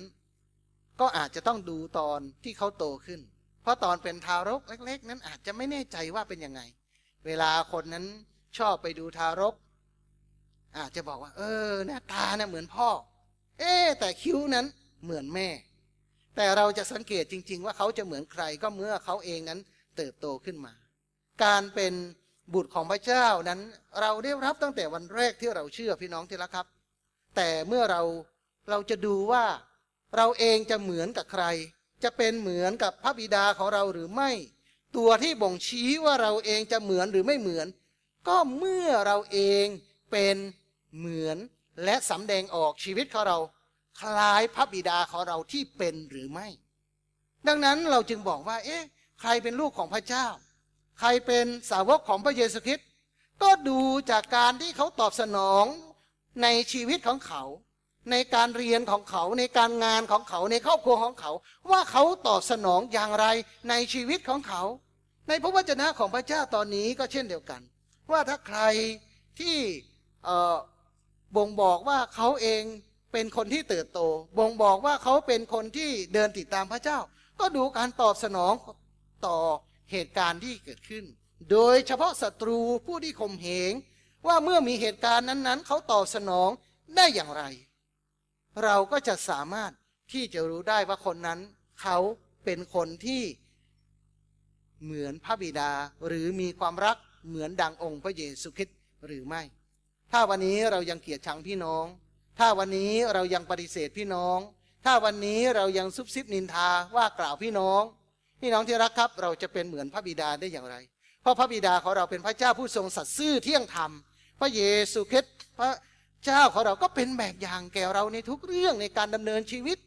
ก็อาจจะต้องดูตอนที่เขาโตขึ้น เพราะตอนเป็นทารกเล็กๆ นั้นอาจจะไม่แน่ใจว่าเป็นยังไง เวลาคนนั้นชอบไปดูทารก อาจจะบอกว่า เออหน้าตาเนี่ยเหมือนพ่อ เอ๊แต่คิ้วนั้นเหมือนแม่ แต่เราจะสังเกตจริงๆว่าเขาจะเหมือนใครก็เมื่อเขาเองนั้น เติบโตขึ้นมา การเป็นบุตรของพระเจ้านั้นเราได้รับตั้งแต่วันแรกที่เราเชื่อพี่น้องที่รักครับ แต่เมื่อเราเราจะดูว่าเราเองจะเหมือนกับใคร จะเป็นเหมือนกับพระบิดาของเราหรือไม่ ตัวที่บ่งชี้ว่าเราเองจะเหมือนหรือไม่เหมือน ก็เมื่อเราเองเป็นเหมือนและสำแดงออกชีวิตของเราคล้ายพระบิดาของเราที่เป็นหรือไม่ ดังนั้นเราจึงบอกว่า เอ๊ะ ใครเป็นลูกของพระเจ้าใคร เป็นสาวกของพระเยซูคริสต์ก็ดูจากการที่เขาตอบสนองในชีวิตของเขา ในการเรียนของเขาในการงานของเขาในครอบครัวของเขา ว่าเขาตอบสนองอย่างไรในชีวิตของเขา ในพระวจนะของพระเจ้าตอนนี้ก็เช่นเดียวกัน ว่าถ้าใครที่บ่งบอกว่าเขาเองเป็นคนที่เติบโตบ่งบอกว่าเขาเป็นคนที่เดินติดตามพระเจ้า ก็ดูการตอบสนองต่อเหตุการณ์ที่เกิดขึ้น โดยเฉพาะศัตรูผู้ที่ข่มเหงว่าเมื่อมีเหตุการณ์นั้น ๆ เขาตอบสนองได้อย่างไร เราก็จะสามารถที่จะรู้ได้ว่าคนนั้นเขาเป็นคนที่เหมือนพระบิดาหรือมีความรักเหมือนดังองค์พระเยซูคริสต์หรือไม่ ถ้าวันนี้เรายังเกลียดชังพี่น้อง ถ้าวันนี้เรายังปฏิเสธพี่น้อง ถ้าวันนี้เรายังซุบซิบนินทาว่ากล่าวพี่น้องพี่น้องที่รักครับเราจะเป็นเหมือนพระบิดาได้อย่างไร เพราะพระบิดาของเราเป็นพระเจ้าผู้ทรงสัตย์ซื่อเที่ยงธรรม พระเยซูคริสต์พระเจ้าของเราก็เป็นแบบอย่างแก่เราในทุกเรื่องในการดำเนินชีวิต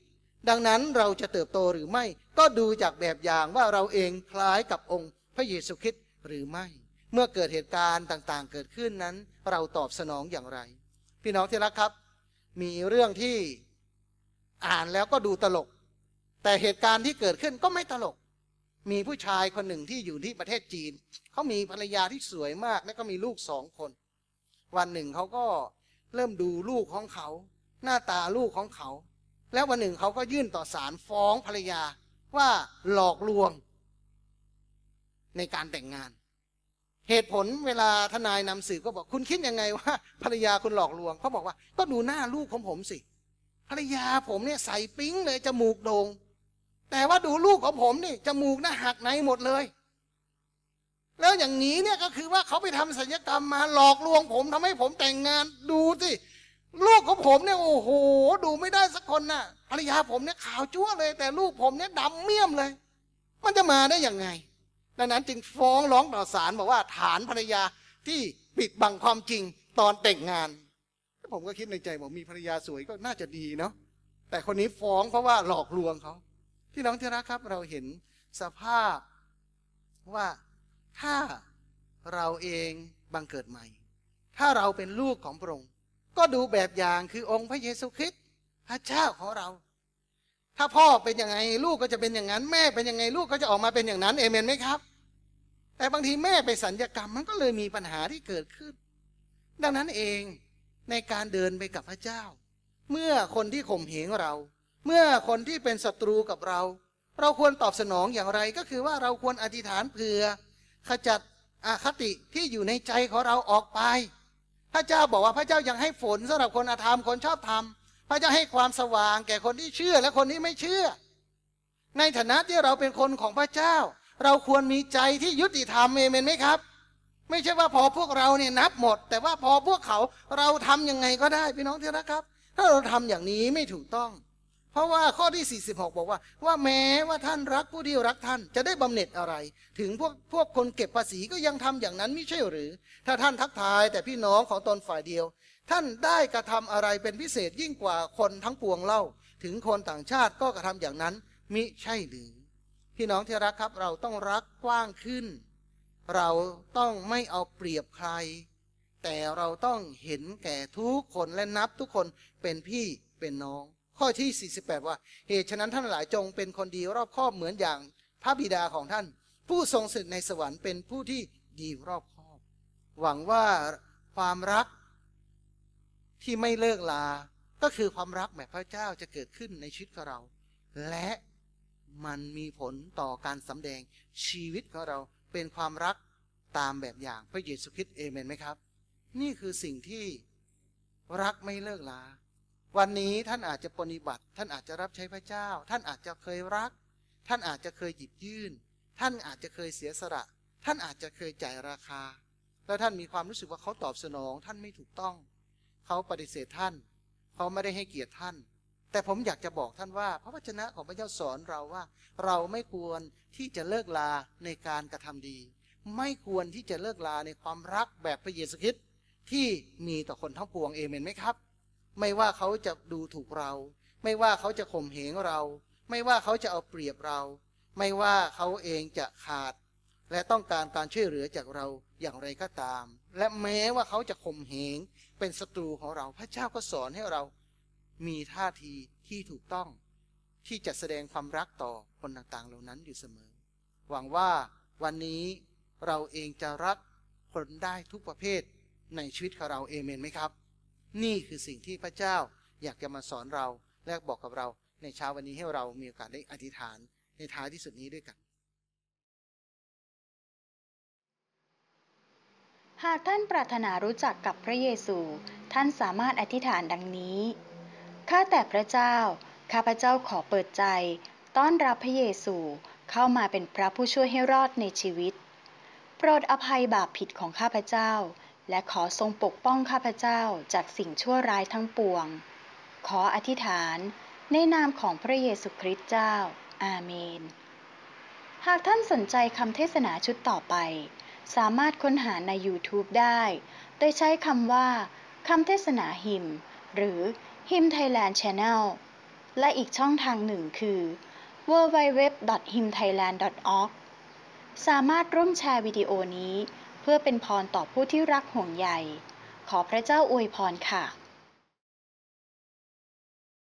ดังนั้นเราจะเติบโตหรือไม่ ก็ดูจากแบบอย่างว่าเราเองคล้ายกับองค์พระเยซูคริสต์หรือไม่ เมื่อเกิดเหตุการณ์ต่างๆ เกิดขึ้นนั้น เราตอบสนองอย่างไร พี่น้องที่รักครับ มีเรื่องที่อ่านแล้วก็ดูตลก แต่เหตุการณ์ที่เกิดขึ้นก็ไม่ตลกมีผู้ชายคนหนึ่งที่อยู่ที่ประเทศจีน เขามีภรรยาที่สวยมากและก็มีลูกสองคน วันหนึ่งเขาก็เริ่มดูลูกของเขา หน้าตาลูกของเขา แล้ววันหนึ่ง เขาก็ยื่นต่อศาลฟ้องภรรยาว่าหลอกลวง ในการแต่งงาน เหตุผลเวลาทนายนำสืบก็บอกคุณคิดยังไงว่าภรรยาคุณหลอกลวง เขาบอกว่าก็ดูหน้าลูกของผมสิ ภรรยาผมเนี่ยใส่ปิ๊งเลยจมูกโดง่งแต่ว่าดูลูกของผมนี่จมูกน่ะหักในหมดเลย แล้วอย่างนี้เนี่ยก็คือว่าเขาไปทำศัลยกรรมมาหลอกลวงผมทำให้ผมแต่งงานดูสิ ลูกของผม เนี่ยโอ้โห ดูไม่ได้สักคนน่ะ ภรรยาผมเนี่ยขาวจั้วเลยแต่ลูกผมเนี่ยดำเมี่ยมเลย มันจะมาได้ยังไงดังนั้นจึงฟ้อง ร้องต่อศาลบอกว่าฐานภรรยาที่ปิดบังความจริงตอนแต่งงาน ผมก็คิดในใจบอกมีภรรยาสวยก็น่าจะดีเนาะแต่คนนี้ฟ้องเพราะว่าหลอกลวงเขาพี่น้องที่รักครับเราเห็นสภาพว่าถ้าเราเองบังเกิดใหม่ ถ้าเราเป็นลูกของพระองค์ก็ดูแบบอย่างคือองค์พระเยซูคริสต์พระเจ้าของเรา ถ้าพ่อเป็นยังไงลูกก็จะเป็นอย่างนั้น แม่เป็นยังไงลูกก็จะออกมาเป็นอย่างนั้นเอเมนไหมครับ แต่บางทีแม่ไปสัญญกรรมมันก็เลยมีปัญหาที่เกิดขึ้น ดังนั้นเองในการเดินไปกับพระเจ้า เมื่อคนที่ข่มเหงเราเมื่อคนที่เป็นศัตรูกับเรา เราควรตอบสนองอย่างไร ก็คือว่าเราควรอธิษฐานเผื่อ ขจัดอาคติที่อยู่ในใจของเราออกไป พระเจ้าบอกว่าพระเจ้ายังให้ฝนสำหรับคนอาธรรมคนชอบธรรม พระเจ้าให้ความสว่าง แก่คนที่เชื่อและคนที่ไม่เชื่อ ในฐานะที่เราเป็นคนของพระเจ้า เราควรมีใจที่ยุติธรรมเอเมนไหมครับ ไม่ใช่ว่าพอพวกเราเนี่ยนับหมด แต่ว่าพอพวกเขาเราทํำยังไงก็ได้พี่น้องที่รักครับ ถ้าเราทำอย่างนี้ไม่ถูกต้องเพราะว่าข้อที่ 46 บอกว่า ว่าแม้ว่าท่านรักผู้ที่รักท่าน จะได้บำเหน็จอะไร ถึงพวกพวกคนเก็บภาษีก็ยังทำอย่างนั้นไม่ใช่หรือ ถ้าท่านทักทายแต่พี่น้องของตนฝ่ายเดียว ท่านได้กระทำอะไรเป็นพิเศษยิ่งกว่าคนทั้งปวงเล่า ถึงคนต่างชาติก็กระทำอย่างนั้น มิใช่หรือ พี่น้องที่รักครับเราต้องรักกว้างขึ้น เราต้องไม่เอาเปรียบใคร แต่เราต้องเห็นแก่ทุกคนและนับทุกคนเป็นพี่เป็นน้องข้อที่ 48 ว่า เหตุฉะนั้นท่านหลายจงเป็นคนดีรอบคอบเหมือนอย่างพระบิดาของท่าน ผู้ทรงสิทธิ์ในสวรรค์เป็นผู้ที่ดีรอบคอบ หวังว่าความรักที่ไม่เลิกลา ก็คือความรักแบบพระเจ้าจะเกิดขึ้นในชีวิตของเรา และมันมีผลต่อการสำแดงชีวิตของเราเป็นความรักตามแบบอย่างพระเยซูคริสต์เอเมนไหมครับ นี่คือสิ่งที่รักไม่เลิกลาวันนี้ท่านอาจจะปฏิบัติ ท่านอาจจะรับใช้พระเจ้า ท่านอาจจะเคยรัก ท่านอาจจะเคยหยิบยื่น ท่านอาจจะเคยเสียสละ ท่านอาจจะเคยจ่ายราคา แล้วท่านมีความรู้สึกว่าเขาตอบสนอง ท่านไม่ถูกต้อง เขาปฏิเสธท่าน เขาไม่ได้ให้เกียรติท่าน แต่ผมอยากจะบอกท่านว่า พระวจนะของพระเจ้าสอนเราว่า เราไม่ควรที่จะเลิกลาในการกระทำดี ไม่ควรที่จะเลิกลาในความรักแบบพระเยซูคริสต์ที่มีต่อคนทั้งปวงเอเมนไหมครับไม่ว่าเขาจะดูถูกเรา ไม่ว่าเขาจะข่มเหงเรา ไม่ว่าเขาจะเอาเปรียบเรา ไม่ว่าเขาเองจะขาด และต้องการการช่วยเหลือจากเราอย่างไรก็ตาม และแม้ว่าเขาจะข่มเหง เป็นศัตรูของเราพระเจ้าก็สอนให้เรามีท่าทีที่ถูกต้อง ที่จะแสดงความรักต่อคนต่างๆเหล่านั้นอยู่เสมอ หวังว่าวันนี้เราเองจะรักคนได้ทุกประเภทในชีวิตของเราเอเมนไหมครับนี่คือสิ่งที่พระเจ้าอยากจะมาสอนเราและบอกกับเราในเช้าวันนี้ให้เรามีโอกาสได้อธิษฐานในท้ายที่สุดนี้ด้วยกัน หากท่านปรารถนารู้จักกับพระเยซูท่านสามารถอธิษฐานดังนี้ ข้าแต่พระเจ้าข้าพระเจ้าขอเปิดใจ ต้อนรับพระเยซูเข้ามาเป็นพระผู้ช่วยให้รอดในชีวิตโปรดอภัยบาปผิดของข้าพระเจ้าและขอทรงปกป้องข้าพเจ้าจากสิ่งชั่วร้ายทั้งปวง ขออธิษฐานในนามของพระเยซูคริสต์เจ้า อาเมน หากท่านสนใจคำเทศนาชุดต่อไป สามารถค้นหาใน YouTube ได้ โดยใช้คำว่าคำเทศนาหิมหรือหิมไทยแลนด์ช n แนลและอีกช่องทางหนึ่งคือ www.himthailand.org สามารถร่วมแชร์วิดีโอนี้เพื่อเป็นพรต่อผู้ที่รักห่วงใยขอพระเจ้าอวยพรค่ะ